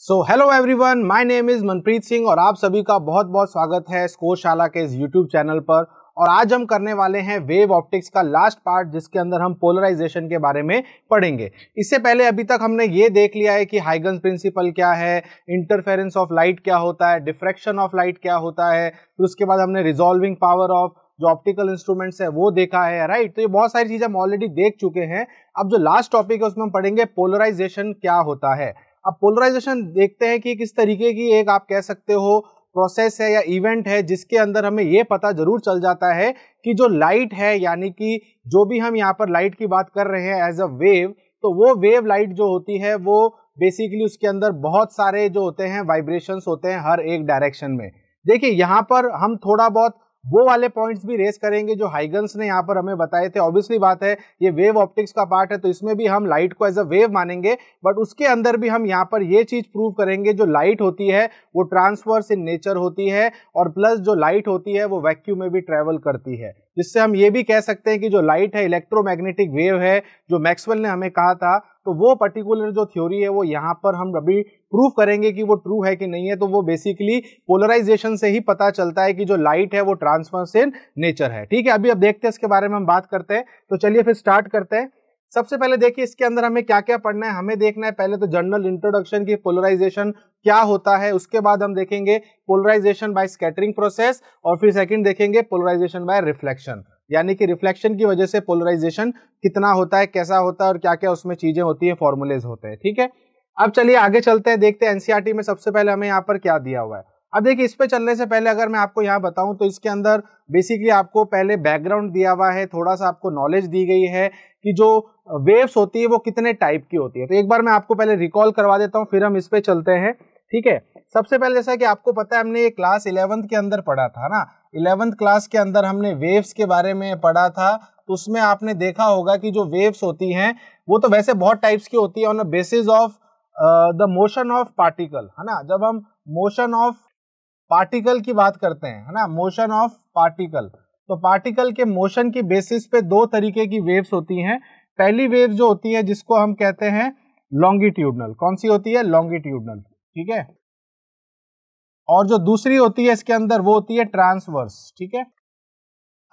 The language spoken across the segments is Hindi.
So hello everyone my name is Manpreet Singh और आप सभी का बहुत बहुत स्वागत है स्कोरशाला के इस यूट्यूब चैनल पर और आज हम करने वाले हैं वेव ऑप्टिक्स का लास्ट पार्ट जिसके अंदर हम पोलराइजेशन के बारे में पढ़ेंगे इससे पहले अभी तक हमने ये देख लिया है कि हाइगन्स प्रिंसिपल क्या है इंटरफेरेंस ऑफ लाइट क्या होता है डिफ्रेक्शन ऑफ लाइट क्या होता है फिर उसके बाद हमने रिजॉल्विंग पावर ऑफ जो ऑप्टिकल इंस्ट्रूमेंट्स है वो देखा है राइट तो ये बहुत सारी चीज़ें हम ऑलरेडी देख चुके हैं अब जो लास्ट टॉपिक है उसमें हम पढ़ेंगे पोलराइजेशन क्या होता है अब पोलराइजेशन देखते हैं कि किस तरीके की एक आप कह सकते हो प्रोसेस है या इवेंट है जिसके अंदर हमें यह पता जरूर चल जाता है कि जो लाइट है यानी कि जो भी हम यहाँ पर लाइट की बात कर रहे हैं एज अ वेव तो वो वेव लाइट जो होती है वो बेसिकली उसके अंदर बहुत सारे जो होते हैं वाइब्रेशंस होते हैं हर एक डायरेक्शन में देखिए यहाँ पर हम थोड़ा बहुत वो वाले पॉइंट्स भी रेस करेंगे जो हाइगन्स ने यहाँ पर हमें बताए थे ऑब्वियसली बात है ये वेव ऑप्टिक्स का पार्ट है तो इसमें भी हम लाइट को एज अ वेव मानेंगे बट उसके अंदर भी हम यहाँ पर ये चीज प्रूव करेंगे जो लाइट होती है वो ट्रांसवर्स इन नेचर होती है और प्लस जो लाइट होती है वो वैक्यूम में भी ट्रेवल करती है जिससे हम ये भी कह सकते हैं कि जो लाइट है इलेक्ट्रोमैग्नेटिक वेव है जो मैक्सवेल ने हमें कहा था तो वो पर्टिकुलर जो थ्योरी है वो यहाँ पर हम अभी प्रूफ करेंगे कि वो ट्रू है कि नहीं है तो वो बेसिकली पोलराइजेशन से ही पता चलता है कि जो लाइट है वो ट्रांसफर्स इन नेचर है ठीक है अभी अब देखते हैं इसके बारे में हम बात करते हैं तो चलिए फिर स्टार्ट करते हैं सबसे पहले देखिए इसके अंदर हमें क्या क्या पढ़ना है हमें देखना है पहले तो जनरल इंट्रोडक्शन की पोलराइजेशन क्या होता है उसके बाद हम देखेंगे पोलराइजेशन बाय स्कैटरिंग प्रोसेस और फिर सेकंड देखेंगे पोलराइजेशन बाय रिफ्लेक्शन यानी कि रिफ्लेक्शन की वजह से पोलराइजेशन कितना होता है कैसा होता है और क्या क्या उसमें चीजें होती है फॉर्मुलेज होते हैं ठीक है अब चलिए आगे चलते हैं देखते हैं एनसीआरटी e में सबसे पहले हमें यहाँ पर क्या दिया हुआ है अब देखिए इस पे चलने से पहले अगर मैं आपको यहाँ बताऊं तो इसके अंदर बेसिकली आपको पहले बैकग्राउंड दिया हुआ है थोड़ा सा आपको नॉलेज दी गई है कि जो वेव्स होती है वो कितने टाइप की होती है तो एक बार मैं आपको पहले रिकॉल करवा देता हूँ फिर हम इस पे चलते हैं ठीक है सबसे पहले जैसा कि आपको पता है हमने ये क्लास इलेवंथ के अंदर पढ़ा था ना इलेवेंथ क्लास के अंदर हमने वेव्स के बारे में पढ़ा था तो उसमें आपने देखा होगा कि जो वेव्स होती हैं वो तो वैसे बहुत टाइप्स की होती है on the basis of the motion of particle है ना जब हम मोशन ऑफ पार्टिकल की बात करते हैं है ना मोशन ऑफ पार्टिकल तो पार्टिकल के मोशन की बेसिस पे दो तरीके की वेव्स होती हैं पहली वेव जो होती है जिसको हम कहते हैं लॉन्गिट्यूडनल कौन सी होती है लॉन्गिट्यूडनल ठीक है और जो दूसरी होती है इसके अंदर वो होती है ट्रांसवर्स ठीक है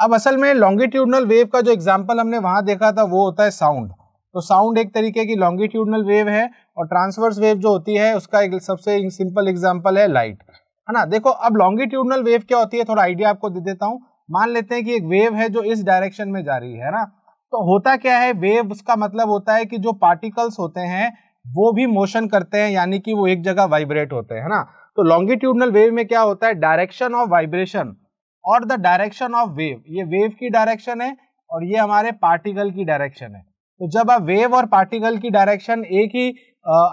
अब असल में लॉन्गिट्यूडनल वेव का जो एग्जाम्पल हमने वहां देखा था वो होता है साउंड तो साउंड एक तरीके की लॉन्गिट्यूडनल वेव है और ट्रांसवर्स वेव जो होती है उसका एक सबसे सिंपल एग्जाम्पल है लाइट है ना देखो अब लॉन्गिट्यूडनल वेव क्या होती है थोड़ा आइडिया आपको दे देता हूँ मान लेते हैं कि एक वेव है जो इस डायरेक्शन में जा रही है ना तो होता क्या है वेव उसका मतलब होता है कि जो पार्टिकल्स होते हैं वो भी मोशन करते हैं यानी कि वो एक जगह वाइब्रेट होते हैं ना तो लॉन्गिट्यूडनल वेव में क्या होता है डायरेक्शन ऑफ वाइब्रेशन और द डायरेक्शन ऑफ वेव ये वेव की डायरेक्शन है और ये हमारे पार्टिकल की डायरेक्शन है तो जब आप वेव और पार्टिकल की डायरेक्शन एक ही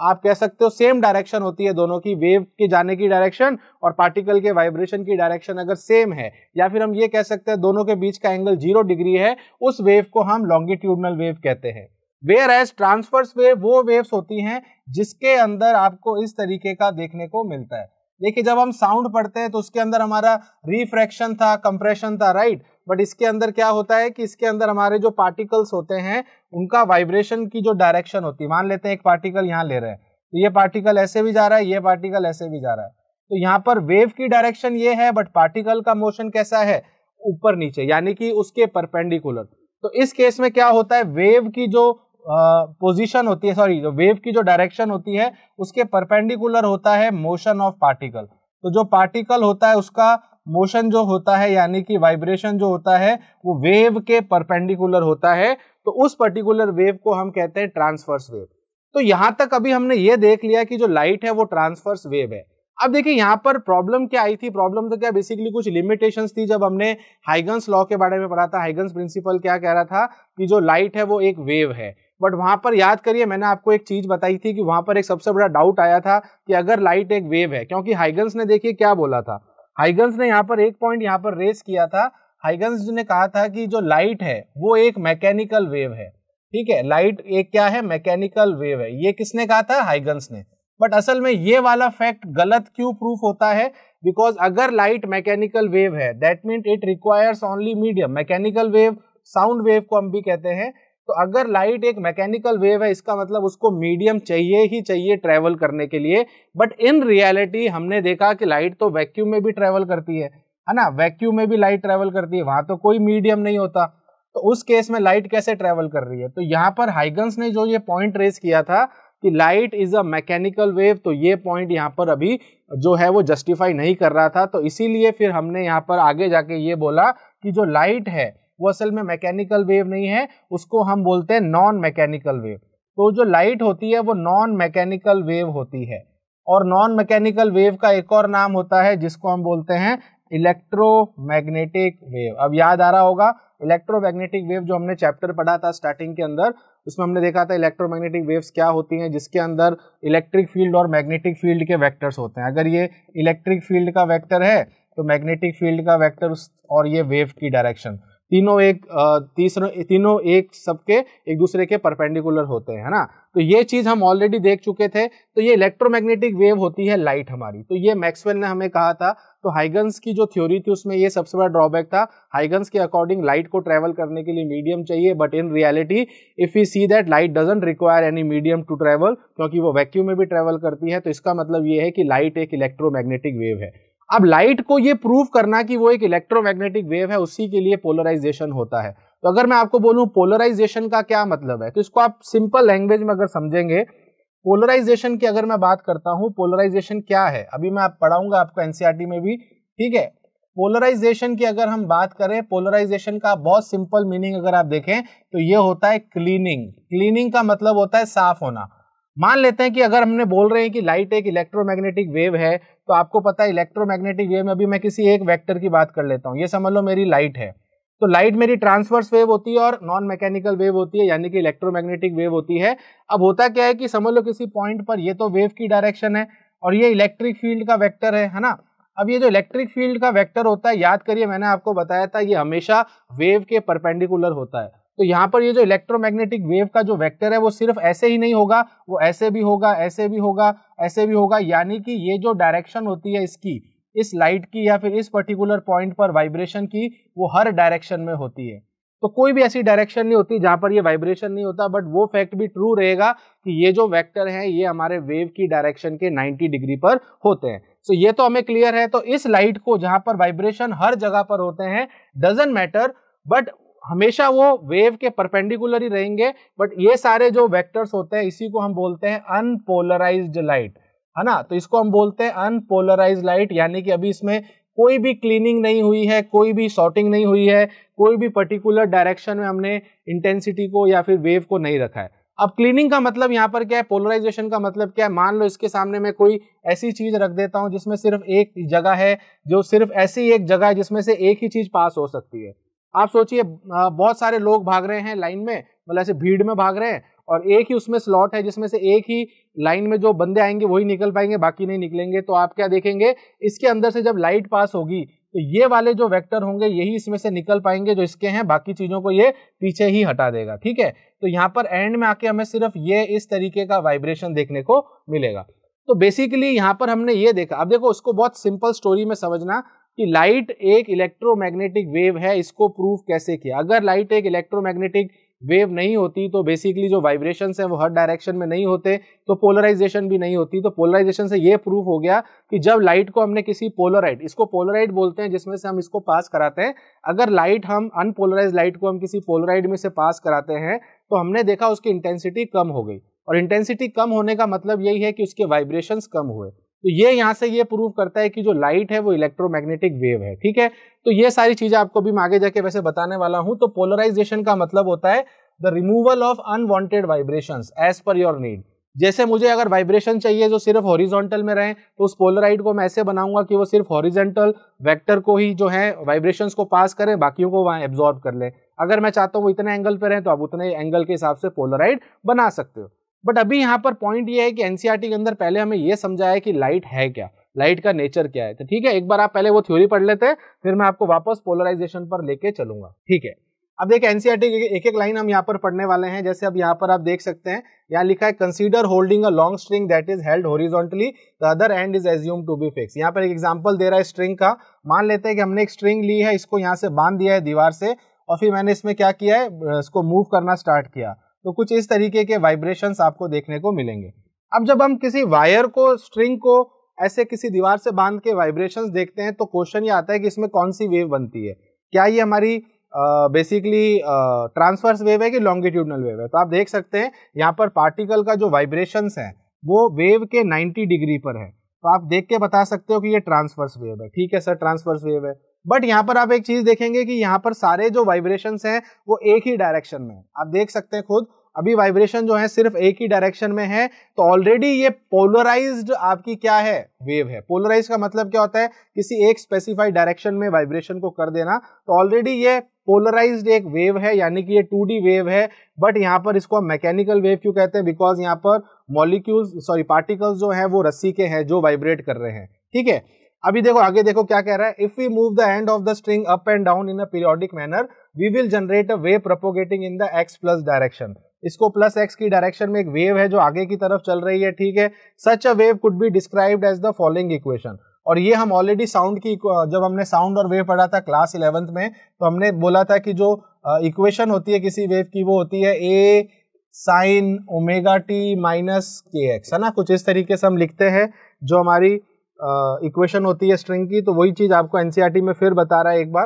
आप कह सकते हो सेम डायरेक्शन होती है दोनों की वेव के जाने की डायरेक्शन और पार्टिकल के वाइब्रेशन की डायरेक्शन अगर सेम है या फिर हम ये कह सकते हैं दोनों के बीच का एंगल जीरो डिग्री है उस वेव को हम लॉन्गिट्यूडनल वेव कहते हैं वेयर एज ट्रांसफर्स वेव वो वेव्स होती हैं जिसके अंदर आपको इस तरीके का देखने को मिलता है देखिए जब हम साउंड पढ़ते हैं तो उसके अंदर हमारा रिफ्रैक्शन था कंप्रेशन था राइट right? बट इसके अंदर क्या होता है कि इसके अंदर हमारे जो पार्टिकल्स होते हैं उनका वाइब्रेशन की जो डायरेक्शन होती है मान लेते हैं एक पार्टिकल यहाँ ले रहे हैं तो ये पार्टिकल ऐसे भी जा रहा है ये पार्टिकल ऐसे भी जा रहा है तो यहाँ पर वेव की डायरेक्शन ये है बट पार्टिकल का मोशन कैसा है ऊपर नीचे यानी कि उसके परपेंडिकुलर तो इस केस में क्या होता है वेव की जो पोजीशन होती है सॉरी जो वेव की जो डायरेक्शन होती है उसके परपेंडिकुलर होता है मोशन ऑफ पार्टिकल तो जो पार्टिकल होता है उसका मोशन जो होता है यानी कि वाइब्रेशन जो होता है वो वेव के परपेंडिकुलर होता है तो उस पर्टिकुलर वेव को हम कहते हैं ट्रांसफर्स वेव तो यहाँ तक अभी हमने ये देख लिया कि जो लाइट है वो ट्रांसफर्स वेव है अब देखिए यहाँ पर प्रॉब्लम क्या आई थी प्रॉब्लम तो क्या बेसिकली कुछ लिमिटेशंस थी जब हमने हाइगन्स लॉ के बारे में पढ़ा था हाइगन्स प्रिंसिपल क्या कह रहा था कि जो लाइट है वो एक वेव है बट वहां पर याद करिए मैंने आपको एक चीज बताई थी कि वहां पर एक सबसे बड़ा डाउट आया था कि अगर लाइट एक वेव है क्योंकि हाइगन्स ने देखिए क्या बोला था हाइगन्स ने यहाँ पर एक पॉइंट यहाँ पर रेस किया था हाइगन्स ने कहा था कि जो लाइट है वो एक मैकेनिकल वेव है ठीक है लाइट एक क्या है मैकेनिकल वेव है ये किसने कहा था हाइगन्स ने बट असल में ये वाला फैक्ट गलत क्यों प्रूफ होता है बिकॉज अगर लाइट मैकेनिकल वेव है that mean it requires only medium mechanical wave sound wave को हम भी कहते हैं तो अगर लाइट एक मैकेनिकल वेव है इसका मतलब उसको मीडियम चाहिए ही चाहिए ट्रैवल करने के लिए बट इन रियलिटी हमने देखा कि लाइट तो वैक्यूम में भी ट्रैवल करती है है ना वैक्यूम में भी लाइट ट्रैवल करती है वहां तो कोई मीडियम नहीं होता तो उस केस में लाइट कैसे ट्रैवल कर रही है तो यहाँ पर हाइगन्स ने जो ये पॉइंट रेस किया था कि light is a mechanical wave तो ये पॉइंट यहाँ पर अभी जो है वो जस्टिफाई नहीं कर रहा था तो इसीलिए फिर हमने यहाँ पर आगे जाके ये बोला कि जो लाइट है वो असल में मैकेनिकल वेव नहीं है उसको हम बोलते हैं नॉन मैकेनिकल वेव तो जो लाइट होती है वो नॉन मैकेनिकल वेव होती है और नॉन मैकेनिकल वेव का एक और नाम होता है जिसको हम बोलते हैं इलेक्ट्रोमैग्नेटिक वेव अब याद आ रहा होगा इलेक्ट्रोमैग्नेटिक वेव जो हमने चैप्टर पढ़ा था स्टार्टिंग के अंदर उसमें हमने देखा था इलेक्ट्रोमैग्नेटिक वेव्स क्या होती हैं जिसके अंदर इलेक्ट्रिक फील्ड और मैग्नेटिक फील्ड के वेक्टर्स होते हैं अगर ये इलेक्ट्रिक फील्ड का वैक्टर है तो मैग्नेटिक फील्ड का वैक्टर और ये वेव की डायरेक्शन तीनों एक तीसरों तीनों एक सबके एक दूसरे के परपेंडिकुलर होते हैं ना तो ये चीज़ हम ऑलरेडी देख चुके थे तो ये इलेक्ट्रोमैग्नेटिक वेव होती है लाइट हमारी तो ये मैक्सवेल ने हमें कहा था तो हाइगन्स की जो थ्योरी थी उसमें ये सबसे बड़ा ड्रॉबैक था हाइगन्स के अकॉर्डिंग लाइट को ट्रैवल करने के लिए मीडियम चाहिए but in reality if you see that light doesn't require any medium to travel क्योंकि वो वैक्यूम में भी ट्रैवल करती है तो इसका मतलब ये है कि लाइट एक इलेक्ट्रोमैग्नेटिक वेव है अब लाइट को ये प्रूव करना कि वो एक इलेक्ट्रोमैग्नेटिक वेव है उसी के लिए पोलराइजेशन होता है तो अगर मैं आपको बोलूं पोलराइजेशन का क्या मतलब है तो इसको आप सिंपल लैंग्वेज में अगर समझेंगे पोलराइजेशन की अगर मैं बात करता हूं पोलराइजेशन क्या है अभी मैं आप पढ़ाऊंगा आपको एनसीआरटी e में भी ठीक है पोलराइजेशन की अगर हम बात करें पोलराइजेशन का बहुत सिंपल मीनिंग अगर आप देखें तो ये होता है क्लीनिंग क्लीनिंग का मतलब होता है साफ होना मान लेते हैं कि अगर हमने बोल रहे हैं कि लाइट एक इलेक्ट्रोमैग्नेटिक वेव है तो आपको पता है इलेक्ट्रोमैग्नेटिक वेव में अभी मैं किसी एक वेक्टर की बात कर लेता हूँ ये समझ लो मेरी लाइट है तो लाइट मेरी ट्रांसवर्स वेव होती है और नॉन मैकेनिकल वेव होती है यानी कि इलेक्ट्रोमैग्नेटिक वेव होती है अब होता क्या है कि समझ लो किसी पॉइंट पर ये तो वेव की डायरेक्शन है और ये इलेक्ट्रिक फील्ड का वेक्टर है है ना अब ये जो इलेक्ट्रिक फील्ड का वेक्टर होता है याद करिए मैंने आपको बताया था ये हमेशा वेव के परपेंडिकुलर होता है तो यहाँ पर ये जो इलेक्ट्रोमैग्नेटिक वेव का जो वेक्टर है वो सिर्फ ऐसे ही नहीं होगा वो ऐसे भी होगा ऐसे भी होगा ऐसे भी होगा यानी कि ये जो डायरेक्शन होती है इसकी इस लाइट की या फिर इस पर्टिकुलर पॉइंट पर वाइब्रेशन की वो हर डायरेक्शन में होती है तो कोई भी ऐसी डायरेक्शन नहीं होती जहाँ पर ये वाइब्रेशन नहीं होता बट वो फैक्ट भी ट्रू रहेगा कि ये जो वेक्टर है ये हमारे वेव की डायरेक्शन के 90 डिग्री पर होते हैं सो so ये तो हमें क्लियर है तो इस लाइट को जहाँ पर वाइब्रेशन हर जगह पर होते हैं डजेंट मैटर बट हमेशा वो वेव के परपेंडिकुलर ही रहेंगे बट ये सारे जो वेक्टर्स होते हैं इसी को हम बोलते हैं अनपोलराइज्ड लाइट है ना तो इसको हम बोलते हैं अनपोलराइज लाइट यानी कि अभी इसमें कोई भी क्लीनिंग नहीं हुई है कोई भी शॉर्टिंग नहीं हुई है कोई भी पर्टिकुलर डायरेक्शन में हमने इंटेंसिटी को या फिर वेव को नहीं रखा है अब क्लीनिंग का मतलब यहाँ पर क्या है पोलराइजेशन का मतलब क्या है मान लो इसके सामने मैं कोई ऐसी चीज रख देता हूँ जिसमें सिर्फ एक जगह है जो सिर्फ ऐसी एक जगह है जिसमें से एक ही चीज पास हो सकती है आप सोचिए बहुत सारे लोग भाग रहे हैं लाइन में मतलब ऐसे भीड़ में भाग रहे हैं और एक ही उसमें स्लॉट है जिसमें से एक ही लाइन में जो बंदे आएंगे वही निकल पाएंगे बाकी नहीं निकलेंगे तो आप क्या देखेंगे इसके अंदर से जब लाइट पास होगी तो ये वाले जो वेक्टर होंगे यही इसमें से निकल पाएंगे जो इसके हैं बाकी चीजों को ये पीछे ही हटा देगा ठीक है तो यहाँ पर एंड में आके हमें सिर्फ ये इस तरीके का वाइब्रेशन देखने को मिलेगा तो बेसिकली यहाँ पर हमने ये देखा अब देखो उसको बहुत सिंपल स्टोरी में समझना कि लाइट एक इलेक्ट्रोमैग्नेटिक वेव है इसको प्रूव कैसे किया अगर लाइट एक इलेक्ट्रोमैग्नेटिक वेव नहीं होती तो बेसिकली जो वाइब्रेशन है वो हर डायरेक्शन में नहीं होते तो पोलराइजेशन भी नहीं होती तो पोलराइजेशन से ये प्रूफ हो गया कि जब लाइट को हमने किसी पोलराइड इसको पोलराइड बोलते हैं जिसमें से हम इसको पास कराते हैं अगर लाइट हम अनपोलराइज लाइट को हम किसी पोलराइड में से पास कराते हैं तो हमने देखा उसकी इंटेंसिटी कम हो गई और इंटेंसिटी कम होने का मतलब यही है कि उसके वाइब्रेशंस कम हुए तो ये यहाँ से ये प्रूव करता है कि जो लाइट है वो इलेक्ट्रोमैग्नेटिक वेव है ठीक है तो ये सारी चीजें आपको भी मैं आगे जाके वैसे बताने वाला हूँ तो पोलराइजेशन का मतलब होता है the removal of unwanted vibration as per your need जैसे मुझे अगर वाइब्रेशन चाहिए जो सिर्फ हॉरिजॉन्टल में रहें तो उस पोलराइड को मैं ऐसे बनाऊंगा कि वो सिर्फ हॉरिजेंटल वेक्टर को ही जो है वाइब्रेशन को पास करें बाकियों को वहाँ एब्जॉर्ब कर लें अगर मैं चाहता हूँ वो इतने एंगल पे रहें तो आप उतने एंगल के हिसाब से पोलराइड बना सकते हो बट अभी यहाँ पर पॉइंट ये है कि एनसीआर e के अंदर पहले हमें यह समझाया कि लाइट है क्या लाइट का नेचर क्या है तो ठीक है एक बार आप पहले वो थ्योरी पढ़ लेते हैं फिर मैं आपको वापस पोलराइजेशन पर लेके चलूंगा ठीक है अब देखिए एनसीआर e एक एक लाइन हम यहाँ पर पढ़ने वाले हैं जैसे अब यहाँ पर आप देख सकते हैं यहाँ लिखा है consider holding a long string that is held horizontally the other end is assume to be fix यहाँ पर एक एग्जाम्पल दे रहा है स्ट्रिंग का मान लेते हैं कि हमने एक स्ट्रिंग ली है इसको यहाँ से बांध दिया है दीवार से और फिर मैंने इसमें क्या किया है इसको मूव करना स्टार्ट किया तो कुछ इस तरीके के वाइब्रेशंस आपको देखने को मिलेंगे अब जब हम किसी वायर को स्ट्रिंग को ऐसे किसी दीवार से बांध के वाइब्रेशंस देखते हैं तो क्वेश्चन ये आता है कि इसमें कौन सी वेव बनती है क्या ये हमारी बेसिकली ट्रांसफर्स वेव है कि लॉन्गिट्यूडनल वेव है तो आप देख सकते हैं यहाँ पर पार्टिकल का जो वाइब्रेशंस है वो वेव के नाइन्टी डिग्री पर है तो आप देख के बता सकते हो कि ये ट्रांसफर्स वेव है ठीक है सर ट्रांसफर्स वेव है बट यहाँ पर आप एक चीज देखेंगे कि यहाँ पर सारे जो वाइब्रेशन हैं वो एक ही डायरेक्शन में आप देख सकते हैं खुद अभी वाइब्रेशन जो है सिर्फ एक ही डायरेक्शन में है तो ऑलरेडी ये पोलराइज्ड आपकी क्या है वेव है पोलराइज का मतलब क्या होता है किसी एक स्पेसिफाइड डायरेक्शन में वाइब्रेशन को कर देना तो ऑलरेडी ये पोलराइज्ड एक वेव है यानी कि ये टू वेव है बट यहाँ पर इसको हम मैकेनिकल वेव क्यों कहते हैं बिकॉज यहाँ पर मॉलिक्यूल्स सॉरी पार्टिकल्स जो है वो रस्सी के हैं जो वाइब्रेट कर रहे हैं ठीक है अभी देखो आगे देखो क्या कह रहा है if we move the end of the string up and down in a periodic manner we will generate a wave propagating in the X plus direction इसको प्लस एक्स की डायरेक्शन में एक वेव है जो आगे की तरफ चल रही है ठीक है such a wave could be described as the following equation और ये हम ऑलरेडी साउंड की जब हमने साउंड और वेव पढ़ा था क्लास इलेवंथ में तो हमने बोला था कि जो इक्वेशन होती है किसी वेव की वो होती है A sine omega T minus K X है ना कुछ इस तरीके से हम लिखते हैं जो हमारी इक्वेशन होती है स्ट्रिंग की तो वही चीज़ आपको एनसीईआरटी e में फिर बता रहा है एक बार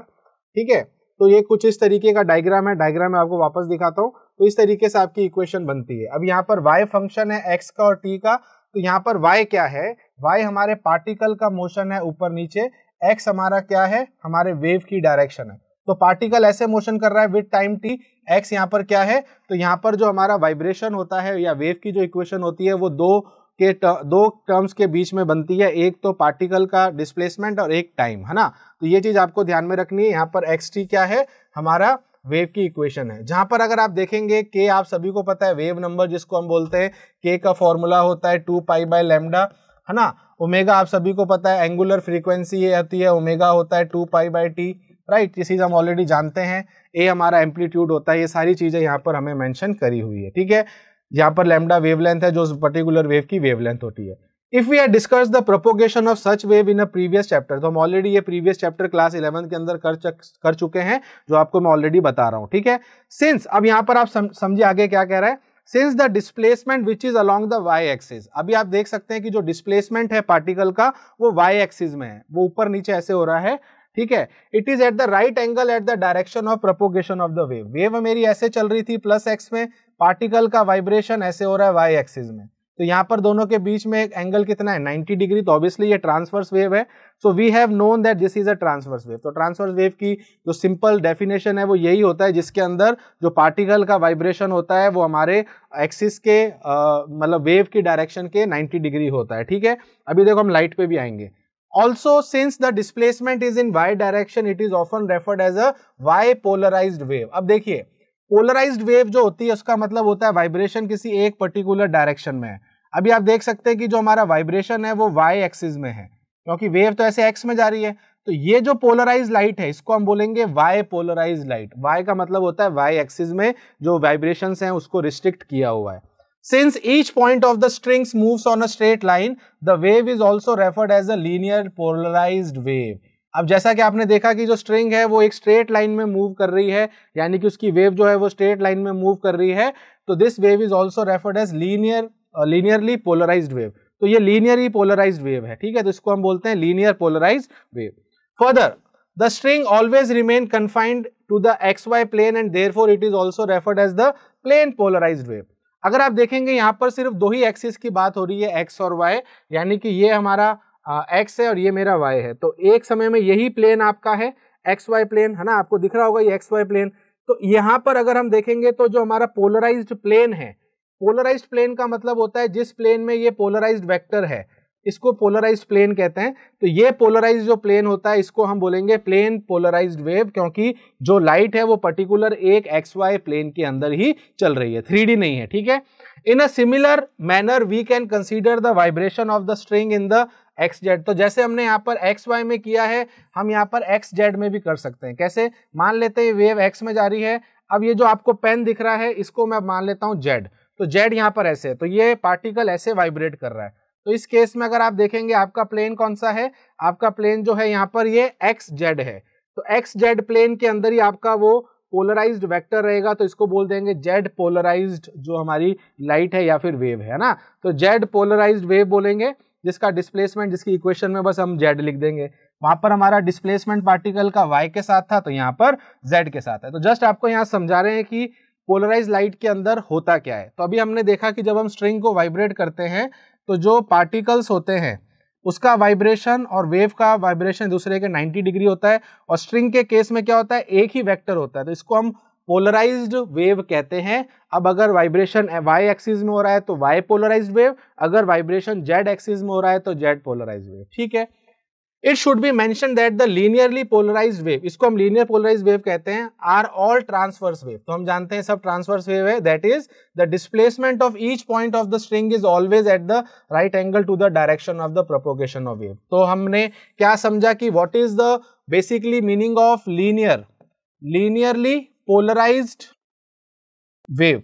ठीक है तो ये कुछ इस तरीके का डायग्राम है डायग्राम में आपको वापस दिखाता हूँ तो इस तरीके से आपकी इक्वेशन बनती है अब यहाँ पर वाई फंक्शन है एक्स का और टी का तो यहाँ पर वाई क्या है वाई हमारे पार्टिकल का मोशन है ऊपर नीचे एक्स हमारा क्या है हमारे वेव की डायरेक्शन है तो पार्टिकल ऐसे मोशन कर रहा है विद टाइम टी एक्स यहाँ पर क्या है तो यहाँ पर जो हमारा वाइब्रेशन होता है या वेव की जो इक्वेशन होती है वो दो के दो टर्म्स के बीच में बनती है एक तो पार्टिकल का डिस्प्लेसमेंट और एक टाइम है ना तो ये चीज आपको ध्यान में रखनी है यहाँ पर एक्स टी क्या है हमारा वेव की इक्वेशन है जहां पर अगर आप देखेंगे के आप सभी को पता है वेव नंबर जिसको हम बोलते हैं के का फॉर्मूला होता है टू पाई बाय लेमडा है ना ओमेगा आप सभी को पता है एंगुलर फ्रीक्वेंसी ये होती है ओमेगा होता है two pi by T right ये चीज़ हम ऑलरेडी जानते हैं ए हमारा एम्पलीट्यूड होता है ये सारी चीज़ें यहाँ पर हमें मैंशन करी हुई है ठीक है यहाँ पर लेमडा वेवलेंथ है जो पर्टिकुलर वेव की वेवलेंथ होती है if we are discuss the propagation of such wave in a previous chapter तो हम ऑलरेडी ये प्रीवियस चैप्टर क्लास इलेवन के अंदर कर चक, कर चुके हैं जो आपको मैं ऑलरेडी बता रहा हूँ ठीक है सिंस अब यहाँ पर आप समझिए आगे क्या कह रहा है since the displacement which is along the Y axis अभी आप देख सकते हैं कि जो डिस्प्लेसमेंट है पार्टिकल का वो वाई एक्सिस में है वो ऊपर नीचे ऐसे हो रहा है ठीक है it is at the right angle at the direction of propagation of the wave wave मेरी ऐसे चल रही थी प्लस एक्स में पार्टिकल का वाइब्रेशन ऐसे हो रहा है वाई एक्सिस में तो यहाँ पर दोनों के बीच में एक एंगल कितना है 90 डिग्री तो ऑब्वियसली ये ट्रांसवर्स वेव है so we have known that this is a transverse wave तो ट्रांसवर्स वेव की जो सिंपल डेफिनेशन है वो यही होता है जिसके अंदर जो पार्टिकल का वाइब्रेशन होता है वो हमारे एक्सिस के मतलब वेव की डायरेक्शन के 90 डिग्री होता है ठीक है अभी देखो हम लाइट पे भी आएंगे also since the displacement is in Y direction it is often referred as a Y polarize wave अब देखिए पोलराइज्ड वेव जो होती है उसका मतलब होता है वाइब्रेशन किसी एक पर्टिकुलर डायरेक्शन में है अभी आप देख सकते हैं कि जो हमारा वाइब्रेशन है वो वाई एक्सिस में है क्योंकि वेव तो ऐसे एक्स में जा रही है तो ये जो पोलराइज लाइट है इसको हम बोलेंगे वाई पोलराइज लाइट वाई का मतलब होता है वाई एक्सिस में जो वाइब्रेशन है उसको रिस्ट्रिक्ट किया हुआ है since each point of the strings moves on a straight line the wave is also referred as a linear polarize wave अब जैसा कि आपने देखा कि जो स्ट्रिंग है वो एक स्ट्रेट लाइन में मूव कर रही है यानी कि उसकी वेव जो है वो स्ट्रेट लाइन में मूव कर रही है तो this wave is also referred as linear linearly polarize wave तो ये लीनियरली पोलराइज वेव है ठीक है तो इसको हम बोलते हैं linear polarize wave further the string always remain confined to the X Y plane and therefore it is also referred as the plane polarize wave अगर आप देखेंगे यहाँ पर सिर्फ दो ही एक्सिस की बात हो रही है एक्स और वाई यानी कि ये हमारा एक्स है और ये मेरा वाई है तो एक समय में यही प्लेन आपका है एक्स वाई प्लेन है ना आपको दिख रहा होगा ये एक्स वाई प्लेन तो यहाँ पर अगर हम देखेंगे तो जो हमारा पोलराइज्ड प्लेन है पोलराइज्ड प्लेन का मतलब होता है जिस प्लेन में ये पोलराइज्ड वेक्टर है इसको पोलराइज्ड प्लेन कहते हैं तो ये पोलराइज जो प्लेन होता है इसको हम बोलेंगे प्लेन पोलराइज्ड वेव क्योंकि जो लाइट है वो पर्टिकुलर एक एक्स वाई प्लेन के अंदर ही चल रही है थ्री नहीं है ठीक है in a similar manner we can consider the vibration of the string in the X Z तो जैसे हमने यहाँ पर एक्स वाई में किया है हम यहाँ पर एक्स जेड में भी कर सकते हैं कैसे मान लेते हैं वेव एक्स में जा रही है अब ये जो आपको पेन दिख रहा है इसको मैं मान लेता हूँ जेड तो जेड यहाँ पर ऐसे है तो ये पार्टिकल ऐसे वाइब्रेट कर रहा है तो इस केस में अगर आप देखेंगे आपका प्लेन कौन सा है आपका प्लेन जो है यहाँ पर ये एक्स जेड है तो एक्स जेड प्लेन के अंदर ही आपका वो पोलराइज्ड वेक्टर रहेगा तो इसको बोल देंगे जेड पोलराइज्ड जो हमारी लाइट है या फिर वेव है ना तो जेड पोलराइज्ड वेव बोलेंगे जिसका डिस्प्लेसमेंट जिसकी इक्वेशन में बस हम जेड लिख देंगे वहां पर हमारा डिस्प्लेसमेंट पार्टिकल का वाई के साथ था तो यहाँ पर जेड के साथ है तो जस्ट आपको यहाँ समझा रहे हैं कि पोलराइज लाइट के अंदर होता क्या है तो अभी हमने देखा कि जब हम स्ट्रिंग को वाइब्रेट करते हैं तो जो पार्टिकल्स होते हैं उसका वाइब्रेशन और वेव का वाइब्रेशन दूसरे के 90 डिग्री होता है और स्ट्रिंग के केस में क्या होता है एक ही वेक्टर होता है तो इसको हम पोलराइज्ड वेव कहते हैं अब अगर वाइब्रेशन वाई एक्सिस में हो रहा है तो वाई पोलराइज्ड वेव अगर वाइब्रेशन जेड एक्सिस में हो रहा है तो जेड पोलराइज्ड वेव ठीक है it should be mention that the linearly polarize wave इसको हम लीनियर पोलराइज वेव कहते हैं आर ऑल ट्रांसवर्स वेव तो हम जानते हैं सब ट्रांसवर्स वेव है that is the displacement of each point of the string is always at the right angle to the direction of the propagation of wave तो हमने क्या समझा कि what is the basically meaning of linear linearly polarized wave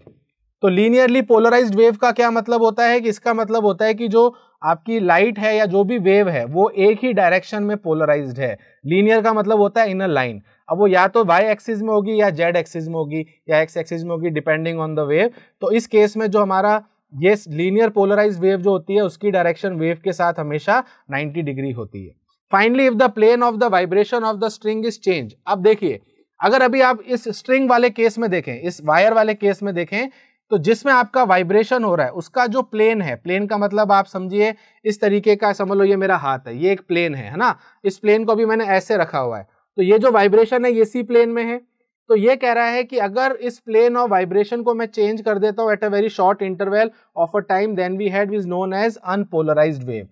तो लीनियरली पोलराइज्ड वेव का क्या मतलब होता है कि इसका मतलब होता है कि जो आपकी लाइट है या जो भी वेव है वो एक ही डायरेक्शन में पोलराइज्ड है लीनियर का मतलब होता है इन अ लाइन अब वो या तो वाई एक्सिस में होगी या जेड एक्सिस में होगी या एक्स एक्सिस में होगी डिपेंडिंग ऑन द वेव तो इस केस में जो हमारा ये लीनियर पोलराइज वेव जो होती है उसकी डायरेक्शन वेव के साथ हमेशा 90 डिग्री होती है finally if the plane of the vibration of the string is change अब देखिए अगर अभी आप इस स्ट्रिंग वाले केस में देखें इस वायर वाले केस में देखें तो जिसमें आपका वाइब्रेशन हो रहा है उसका जो प्लेन है प्लेन का मतलब आप समझिए इस तरीके का समझ लो ये मेरा हाथ है ये एक प्लेन है है ना इस प्लेन को भी मैंने ऐसे रखा हुआ है तो ये जो वाइब्रेशन है ये सी प्लेन में है तो ये कह रहा है कि अगर इस प्लेन और वाइब्रेशन को मैं चेंज कर देता हूँ at a very short interval of a time then we had is known as unpolarize wave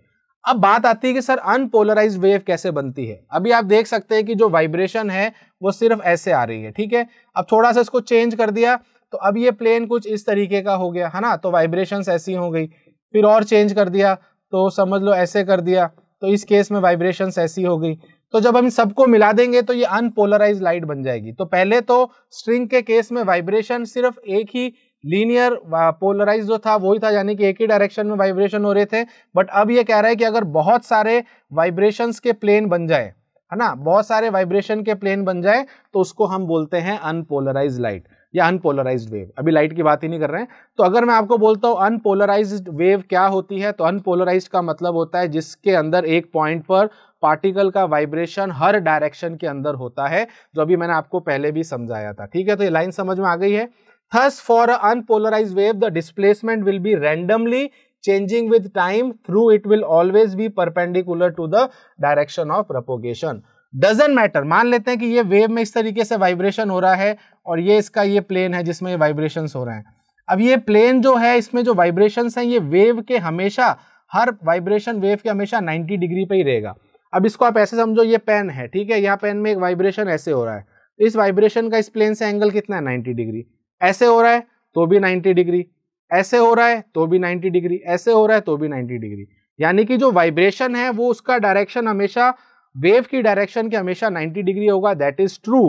अब बात आती है कि सर अनपोलराइज वेव कैसे बनती है अभी आप देख सकते हैं कि जो वाइब्रेशन है वो सिर्फ ऐसे आ रही है ठीक है अब थोड़ा सा इसको चेंज कर दिया तो अब ये प्लेन कुछ इस तरीके का हो गया है ना तो वाइब्रेशंस ऐसी हो गई फिर और चेंज कर दिया तो समझ लो ऐसे कर दिया तो इस केस में वाइब्रेशंस ऐसी हो गई तो जब हम सबको मिला देंगे तो ये अनपोलराइज लाइट बन जाएगी तो पहले तो स्ट्रिंग के केस में वाइब्रेशन सिर्फ एक ही लीनियर पोलराइज जो था वही था यानी कि एक ही डायरेक्शन में वाइब्रेशन हो रहे थे बट अब ये कह रहा है कि अगर बहुत सारे वाइब्रेशंस के प्लेन बन जाए है ना बहुत सारे वाइब्रेशन के प्लेन बन जाए तो उसको हम बोलते हैं अनपोलराइज लाइट या अनपोलराइज वेव अभी लाइट की बात ही नहीं कर रहे हैं तो अगर मैं आपको बोलता हूँ अनपोलराइज वेव क्या होती है तो अनपोलराइज का मतलब होता है जिसके अंदर एक पॉइंट पर पार्टिकल का वाइब्रेशन हर डायरेक्शन के अंदर होता है जो अभी मैंने आपको पहले भी समझाया था ठीक है तो ये लाइन समझ में आ गई है Thus, for a unpolarized wave, the displacement will be randomly changing with time through it will always be perpendicular to the direction of propagation. Doesn't matter मान लेते हैं कि ये वेव में इस तरीके से वाइब्रेशन हो रहा है और ये इसका ये प्लेन है जिसमें ये वाइब्रेशन हो रहे हैं अब ये प्लेन जो है इसमें जो वाइब्रेशन हैं ये वेव के हमेशा हर वाइब्रेशन वेव के हमेशा 90 डिग्री पे ही रहेगा अब इसको आप ऐसे समझो ये पेन है ठीक है यहाँ पेन में एक वाइब्रेशन ऐसे हो रहा है इस वाइब्रेशन का इस प्लेन से एंगल कितना है 90 डिग्री ऐसे हो रहा है तो भी 90 डिग्री ऐसे हो रहा है तो भी 90 डिग्री ऐसे हो रहा है तो भी 90 डिग्री यानी कि जो वाइब्रेशन है वो उसका डायरेक्शन हमेशा वेव की डायरेक्शन के हमेशा 90 डिग्री होगा दैट इज ट्रू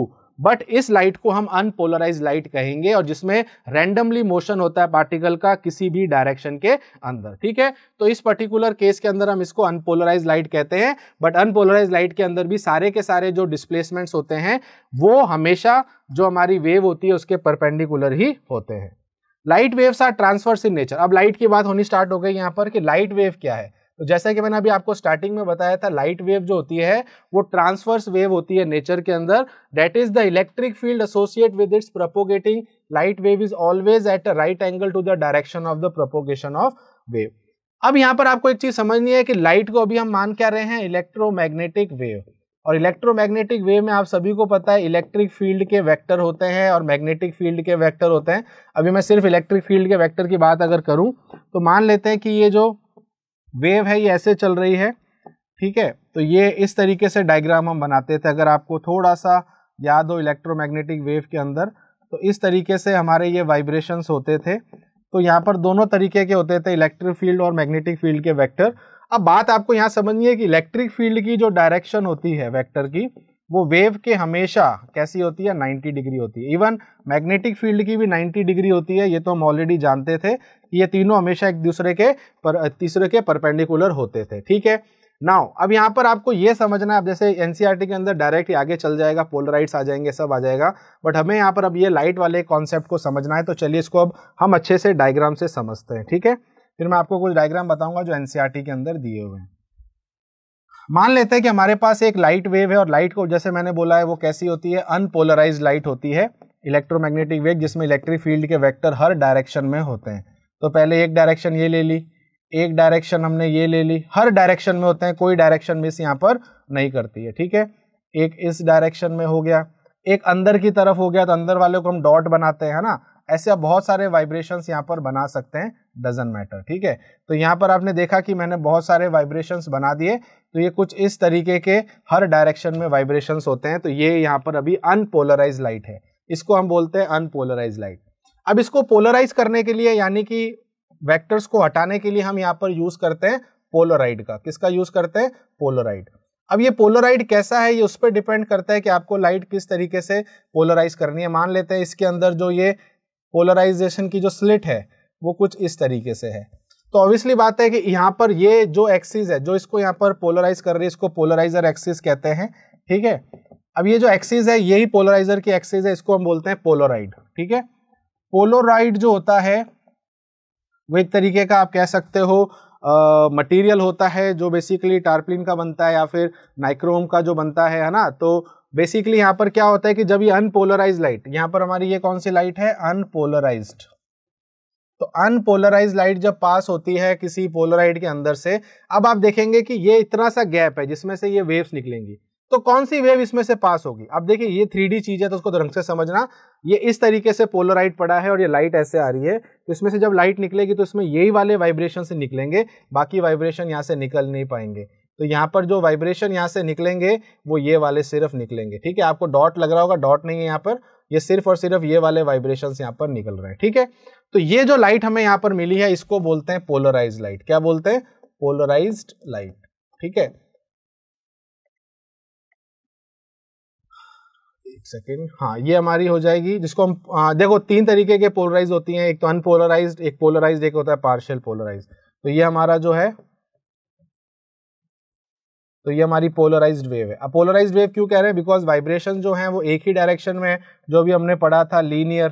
बट इस लाइट को हम अनपोलराइज लाइट कहेंगे और जिसमें रैंडमली मोशन होता है पार्टिकल का किसी भी डायरेक्शन के अंदर ठीक है तो इस पर्टिकुलर केस के अंदर हम इसको अनपोलराइज लाइट कहते हैं बट अनपोलराइज लाइट के अंदर भी सारे के सारे जो डिस्प्लेसमेंट्स होते हैं वो हमेशा जो हमारी वेव होती है उसके परपेंडिकुलर ही होते हैं light waves are transverse in nature अब लाइट की बात होनी स्टार्ट हो गई यहाँ पर कि लाइट वेव क्या है तो जैसा कि मैंने अभी आपको स्टार्टिंग में बताया था लाइट वेव जो होती है वो ट्रांसफर्स वेव होती है नेचर के अंदर that is the electric field associate with its propagating light wave is always at a right angle to the direction of the propagation of wave अब यहाँ पर आपको एक चीज समझनी है कि लाइट को अभी हम मान क्या रहे हैं इलेक्ट्रोमैग्नेटिक वेव और इलेक्ट्रोमैग्नेटिक वेव में आप सभी को पता है इलेक्ट्रिक फील्ड के वेक्टर होते हैं और मैग्नेटिक फील्ड के वेक्टर होते हैं अभी मैं सिर्फ इलेक्ट्रिक फील्ड के वेक्टर की बात अगर करूं तो मान लेते हैं कि ये जो वेव है ये ऐसे चल रही है ठीक है तो ये इस तरीके से डायग्राम हम बनाते थे अगर आपको थोड़ा सा याद हो इलेक्ट्रोमैग्नेटिक वेव के अंदर तो इस तरीके से हमारे ये वाइब्रेशंस होते थे तो यहाँ पर दोनों तरीके के होते थे इलेक्ट्रिक फील्ड और मैग्नेटिक फील्ड के वेक्टर अब बात आपको यहाँ समझनी है कि इलेक्ट्रिक फील्ड की जो डायरेक्शन होती है वेक्टर की वो वेव के हमेशा कैसी होती है 90 डिग्री होती है इवन मैग्नेटिक फील्ड की भी 90 डिग्री होती है ये तो हम ऑलरेडी जानते थे कि ये तीनों हमेशा एक दूसरे के पर तीसरे के परपेंडिकुलर होते थे ठीक है नाउ अब यहाँ पर आपको ये समझना है अब जैसे एनसीईआरटी e के अंदर डायरेक्ट आगे चल जाएगा पोलराइट्स आ जाएंगे सब आ जाएगा बट हमें यहाँ पर अब ये लाइट वाले कॉन्सेप्ट को समझना है तो चलिए इसको अब हम अच्छे से डायग्राम से समझते हैं ठीक है फिर मैं आपको कुछ डायग्राम बताऊंगा जो एनसीआरटी e के अंदर दिए हुए हैं मान लेते हैं कि हमारे पास एक लाइट वेव है और लाइट को जैसे मैंने बोला है वो कैसी होती है अनपोलराइज लाइट होती है इलेक्ट्रोमैग्नेटिक वेव जिसमें इलेक्ट्रिक फील्ड के वेक्टर हर डायरेक्शन में होते हैं तो पहले एक डायरेक्शन ये ले ली एक डायरेक्शन हमने ये ले ली हर डायरेक्शन में होते हैं कोई डायरेक्शन मिस यहाँ पर नहीं करती है ठीक है एक इस डायरेक्शन में हो गया एक अंदर की तरफ हो गया तो अंदर वाले को हम डॉट बनाते हैं ना ऐसे आप बहुत सारे वाइब्रेशन यहाँ पर बना सकते हैं डजेंट मैटर ठीक है तो यहाँ पर आपने देखा कि मैंने बहुत सारे वाइब्रेशन बना दिए तो ये कुछ इस तरीके के हर डायरेक्शन में वाइब्रेशन होते हैं तो ये यहाँ पर अभी अनपोलराइज लाइट है इसको हम बोलते हैं अनपोलराइज लाइट अब इसको पोलराइज करने के लिए यानी कि वेक्टर्स को हटाने के लिए हम यहाँ पर यूज करते हैं पोलोराइड का किसका यूज करते हैं पोलोराइड अब ये पोलोराइड कैसा है ये उस पर डिपेंड करता है कि आपको लाइट किस तरीके से पोलराइज करनी है मान लेते हैं इसके अंदर जो ये पोलराइजेशन की जो स्लिट है वो कुछ इस तरीके से है तो ऑब्वियसली बात है कि यहाँ पर ये जो एक्सिस है जो इसको यहाँ पर पोलराइज कर रही है इसको पोलराइजर एक्सिस कहते हैं ठीक है अब ये जो एक्सिस है यही पोलराइजर की एक्सिस है इसको हम बोलते हैं पोलोराइड ठीक है पोलोराइड जो होता है वो एक तरीके का आप कह सकते हो मटेरियल होता है जो बेसिकली टारप्लिन का बनता है या फिर नाइक्रोम का जो बनता है है ना तो बेसिकली यहाँ पर क्या होता है कि जब ये अनपोलराइज लाइट यहाँ पर हमारी ये कौन सी लाइट है अनपोलराइज तो अनपोलराइज लाइट जब पास होती है किसी पोलराइड के अंदर से अब आप देखेंगे कि ये इतना सा गैप है जिसमें से ये वेव्स निकलेंगी तो कौन सी वेव इसमें से पास होगी अब देखिए ये थ्री चीज है तो उसको ढंग से समझना ये इस तरीके से पोलराइड पड़ा है और ये लाइट ऐसे आ रही है तो इसमें से जब लाइट निकलेगी तो इसमें यही वाले वाइब्रेशन से निकलेंगे बाकी वाइब्रेशन यहाँ से निकल नहीं पाएंगे तो यहाँ पर जो वाइब्रेशन यहाँ से निकलेंगे वो ये वाले सिर्फ निकलेंगे ठीक है आपको डॉट लग रहा होगा डॉट नहीं है यहाँ पर ये सिर्फ और सिर्फ ये वाले वाइब्रेशन यहाँ पर निकल रहे हैं ठीक है तो ये जो लाइट हमें यहाँ पर मिली है इसको बोलते हैं पोलराइज लाइट क्या बोलते हैं पोलराइज लाइट ठीक है एक सेकेंड हाँ ये हमारी हो जाएगी जिसको हम आ, देखो तीन तरीके के पोलराइज होती हैं एक तो अनपोलराइज एक पोलराइज एक होता है पार्शियल पोलराइज तो ये हमारा जो है तो ये हमारी पोलराइज्ड वेव है अब पोलराइज्ड वेव क्यों कह रहे हैं बिकॉज वाइब्रेशन जो है वो एक ही डायरेक्शन में है जो भी हमने पढ़ा था लीनियर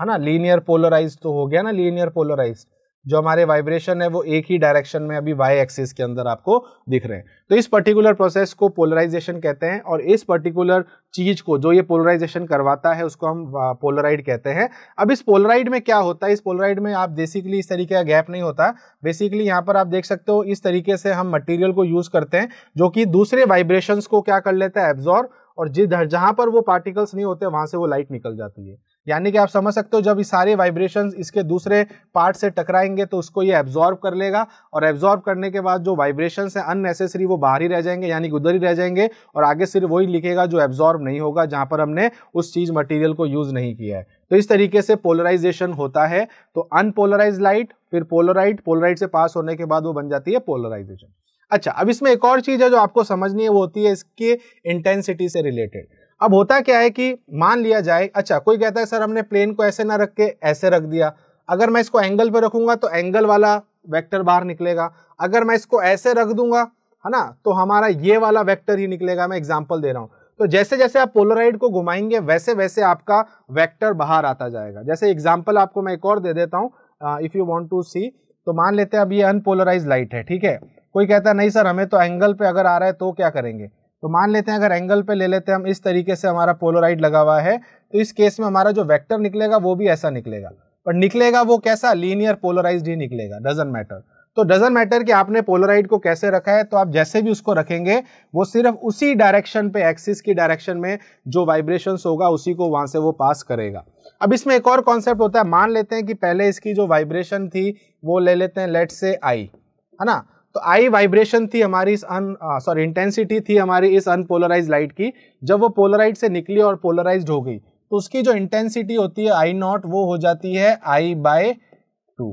है ना लीनियर पोलराइज तो हो गया ना लीनियर पोलराइज जो हमारे वाइब्रेशन है वो एक ही डायरेक्शन में अभी वाई एक्सिस के अंदर आपको दिख रहे हैं तो इस पर्टिकुलर प्रोसेस को पोलराइजेशन कहते हैं और इस पर्टिकुलर चीज को जो ये पोलराइजेशन करवाता है उसको हम पोलराइड कहते हैं अब इस पोलराइड में क्या होता है इस पोलराइड में आप बेसिकली इस तरीके का गैप नहीं होता बेसिकली यहाँ पर आप देख सकते हो इस तरीके से हम मटेरियल को यूज करते हैं जो कि दूसरे वाइब्रेशन को क्या कर लेता है एब्जॉर्व और जिस जहाँ पर वो पार्टिकल्स नहीं होते वहाँ से वो लाइट निकल जाती है यानी कि आप समझ सकते हो जब ये सारे वाइब्रेशंस इसके दूसरे पार्ट से टकराएंगे तो उसको ये एब्जॉर्ब कर लेगा और एब्जॉर्ब करने के बाद जो वाइब्रेशंस हैं अननेसेसरी वो बाहर ही रह जाएंगे यानी कि उधर ही रह जाएंगे और आगे सिर्फ वही लिखेगा जो एब्जॉर्ब नहीं होगा जहाँ पर हमने उस चीज़ मटीरियल को यूज़ नहीं किया है तो इस तरीके से पोलराइजेशन होता है तो अनपोलराइज लाइट फिर पोलराइड पोलराइट से पास होने के बाद वो बन जाती है पोलराइजेशन अच्छा अब इसमें एक और चीज़ है जो आपको समझनी है वो होती है इसके इंटेंसिटी से रिलेटेड अब होता क्या है कि मान लिया जाए अच्छा कोई कहता है सर हमने प्लेन को ऐसे ना रख के ऐसे रख दिया अगर मैं इसको एंगल पर रखूंगा तो एंगल वाला वेक्टर बाहर निकलेगा अगर मैं इसको ऐसे रख दूंगा है ना तो हमारा ये वाला वेक्टर ही निकलेगा मैं एग्जाम्पल दे रहा हूँ तो जैसे जैसे आप पोलराइड को घुमाएंगे वैसे वैसे आपका वेक्टर बाहर आता जाएगा जैसे एग्जाम्पल आपको मैं एक और दे देता हूँ if you want to see तो मान लेते हैं अब ये अनपोलराइज लाइट है ठीक है कोई कहता है नहीं सर हमें तो एंगल पे अगर आ रहा है तो क्या करेंगे तो मान लेते हैं अगर एंगल पे ले लेते हैं हम इस तरीके से हमारा पोलोराइड लगा हुआ है तो इस केस में हमारा जो वेक्टर निकलेगा वो भी ऐसा निकलेगा पर निकलेगा वो कैसा लीनियर पोलराइज ही निकलेगा डजेंट मैटर तो डजेंट मैटर कि आपने पोलराइड को कैसे रखा है तो आप जैसे भी उसको रखेंगे वो सिर्फ उसी डायरेक्शन पे एक्सिस की डायरेक्शन में जो वाइब्रेशन होगा उसी को वहां से वो पास करेगा अब इसमें एक और कॉन्सेप्ट होता है मान लेते हैं कि पहले इसकी जो वाइब्रेशन थी वो ले लेते हैं लेट से आई है ना तो आई वाइब्रेशन थी हमारी इस अन सॉरी इंटेंसिटी थी हमारी इस अनपोलराइज लाइट की जब वो पोलराइज से निकली और पोलराइज हो गई तो उसकी जो इंटेंसिटी होती है आई नॉट वो हो जाती है आई बाय टू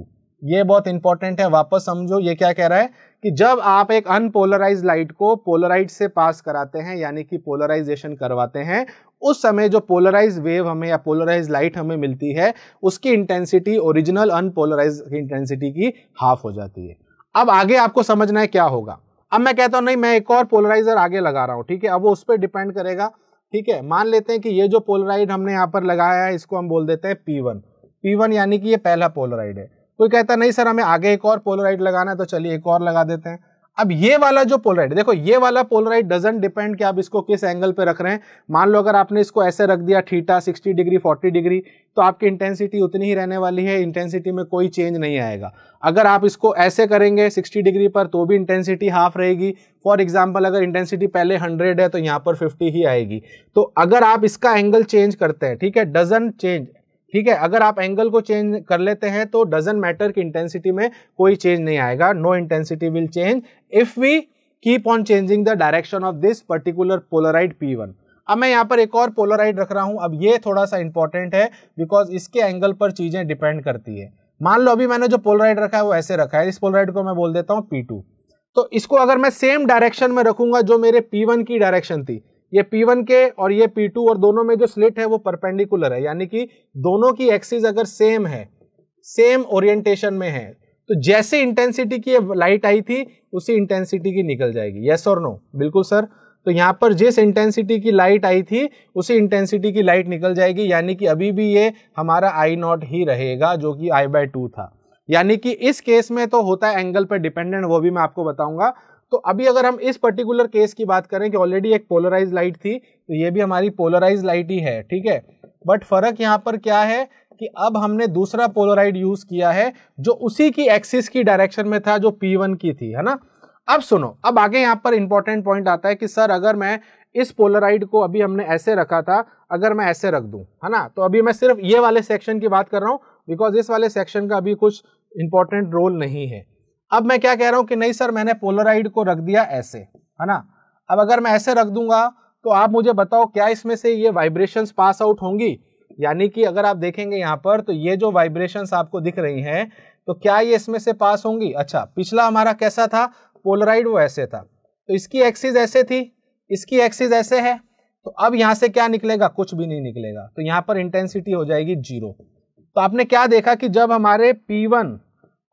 ये बहुत इंपॉर्टेंट है वापस समझो ये क्या कह रहा है कि जब आप एक अनपोलराइज लाइट को पोलराइज से पास कराते हैं यानी कि पोलराइजेशन करवाते हैं उस समय जो पोलराइज वेव हमें या पोलराइज लाइट हमें मिलती है उसकी इंटेंसिटी ओरिजिनल अनपोलराइज इंटेंसिटी की हाफ हो जाती है अब आगे आपको समझना है क्या होगा अब मैं कहता हूं नहीं मैं एक और पोलराइजर आगे लगा रहा हूं ठीक है अब वो उस पर डिपेंड करेगा ठीक है मान लेते हैं कि ये जो पोलराइड हमने यहाँ पर लगाया है इसको हम बोल देते हैं पी वन पी वन यानी कि ये पहला पोलराइड है कोई कहता नहीं सर हमें आगे एक और पोलराइड लगाना है तो चलिए एक और लगा देते हैं अब ये वाला जो पोलराइट देखो ये वाला पोलराइट डजेंट डिपेंड कि आप इसको किस एंगल पे रख रहे हैं मान लो अगर आपने इसको ऐसे रख दिया थीटा 60 डिग्री 40 डिग्री तो आपकी इंटेंसिटी उतनी ही रहने वाली है इंटेंसिटी में कोई चेंज नहीं आएगा अगर आप इसको ऐसे करेंगे 60 डिग्री पर तो भी इंटेंसिटी हाफ रहेगी फॉर एग्जाम्पल अगर इंटेंसिटी पहले हंड्रेड है तो यहाँ पर फिफ्टी ही आएगी तो अगर आप इसका एंगल चेंज करते हैं ठीक है डजन चेंज ठीक है अगर आप एंगल को चेंज कर लेते हैं तो डजेंट मैटर कि इंटेंसिटी में कोई चेंज नहीं आएगा no intensity will change if we keep on changing the direction of this particular polaroid P one अब मैं यहाँ पर एक और पोलराइड रख रहा हूँ अब ये थोड़ा सा इंपॉर्टेंट है बिकॉज इसके एंगल पर चीज़ें डिपेंड करती है मान लो अभी मैंने जो पोलराइड रखा है वो ऐसे रखा है इस पोलराइड को मैं बोल देता हूँ पी टू तो इसको अगर मैं सेम डायरेक्शन में रखूंगा जो मेरे P1 की डायरेक्शन थी ये P1 के और ये P2 और दोनों में जो स्लिट है वो परपेंडिकुलर है यानी कि दोनों की एक्सिस अगर सेम है सेम ओरिएंटेशन में है तो जैसे इंटेंसिटी की लाइट आई थी उसी इंटेंसिटी की निकल जाएगी यस और नो बिल्कुल सर तो यहाँ पर जिस इंटेंसिटी की लाइट आई थी उसी इंटेंसिटी की लाइट निकल जाएगी यानी कि अभी भी ये हमारा आई नॉट ही रहेगा जो कि आई बाय टू था यानी कि इस केस में तो होता है एंगल पर डिपेंडेंट वो भी मैं आपको बताऊंगा तो अभी अगर हम इस पर्टिकुलर केस की बात करें कि ऑलरेडी एक पोलराइज लाइट थी तो ये भी हमारी पोलराइज लाइट ही है ठीक है बट फर्क यहाँ पर क्या है कि अब हमने दूसरा पोलराइड यूज किया है जो उसी की एक्सिस की डायरेक्शन में था जो P1 की थी है ना अब सुनो अब आगे यहाँ पर इंपॉर्टेंट पॉइंट आता है कि सर अगर मैं इस पोलराइड को अभी हमने ऐसे रखा था अगर मैं ऐसे रख दूं है ना तो अभी मैं सिर्फ ये वाले सेक्शन की बात कर रहा हूँ बिकॉज इस वाले सेक्शन का अभी कुछ इंपॉर्टेंट रोल नहीं है अब मैं क्या कह रहा हूं कि नहीं सर मैंने पोलराइड को रख दिया ऐसे है ना अब अगर मैं ऐसे रख दूंगा तो आप मुझे बताओ क्या इसमें से ये वाइब्रेशंस पास आउट होंगी यानी कि अगर आप देखेंगे यहाँ पर तो ये जो वाइब्रेशंस आपको दिख रही हैं तो क्या ये इसमें से पास होंगी अच्छा पिछला हमारा कैसा था पोलराइड वो ऐसे था तो इसकी एक्सिस ऐसे थी इसकी एक्सिस ऐसे है तो अब यहाँ से क्या निकलेगा कुछ भी नहीं निकलेगा तो यहाँ पर इंटेंसिटी हो जाएगी जीरो तो आपने क्या देखा कि जब हमारे पी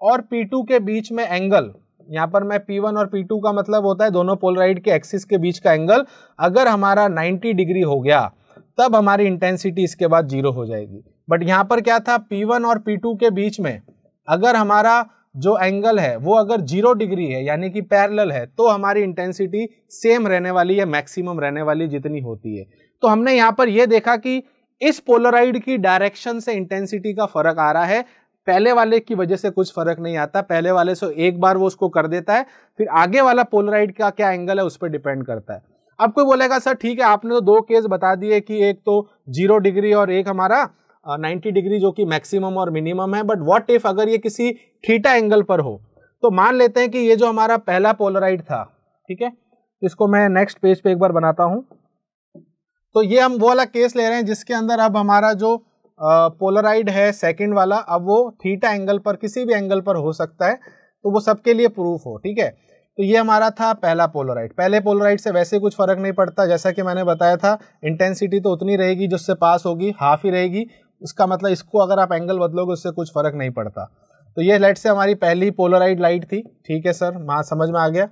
और P2 के बीच में एंगल यहाँ पर मैं P1 और P2 का मतलब होता है दोनों पोलराइड के एक्सिस के बीच का एंगल अगर हमारा 90 डिग्री हो गया तब हमारी इंटेंसिटी इसके बाद जीरो हो जाएगी बट यहाँ पर क्या था P1 और P2 के बीच में अगर हमारा जो एंगल है वो अगर जीरो डिग्री है यानी कि पैरेलल है तो हमारी इंटेंसिटी सेम रहने वाली है मैक्सिमम रहने वाली जितनी होती है तो हमने यहाँ पर यह देखा कि इस पोलराइड की डायरेक्शन से इंटेंसिटी का फर्क आ रहा है पहले वाले की वजह से कुछ फर्क नहीं आता पहले वाले से एक बार वो उसको कर देता है फिर आगे वाला पोलराइड का क्या एंगल है उस पर डिपेंड करता है अब कोई बोलेगा सर ठीक है आपने तो दो केस बता दिए कि एक तो जीरो डिग्री और एक हमारा नाइन्टी डिग्री जो कि मैक्सिमम और मिनिमम है बट वॉट इफ अगर ये किसी ठीटा एंगल पर हो तो मान लेते हैं कि ये जो हमारा पहला पोलराइड था ठीक है इसको मैं नेक्स्ट पेज पे एक बार बनाता हूं तो ये हम वो वाला केस ले रहे हैं जिसके अंदर अब हमारा जो पोलराइड है सेकंड वाला अब वो थीटा एंगल पर किसी भी एंगल पर हो सकता है तो वो सबके लिए प्रूफ हो ठीक है तो ये हमारा था पहला पोलराइड पहले पोलराइड से वैसे कुछ फर्क नहीं पड़ता जैसा कि मैंने बताया था इंटेंसिटी तो उतनी रहेगी जिससे पास होगी हाफ ही रहेगी उसका मतलब इसको अगर आप एंगल बदलोगे उससे कुछ फर्क नहीं पड़ता तो ये लाइट से हमारी पहली पोलराइड लाइट थी ठीक है सर माँ समझ में आ गया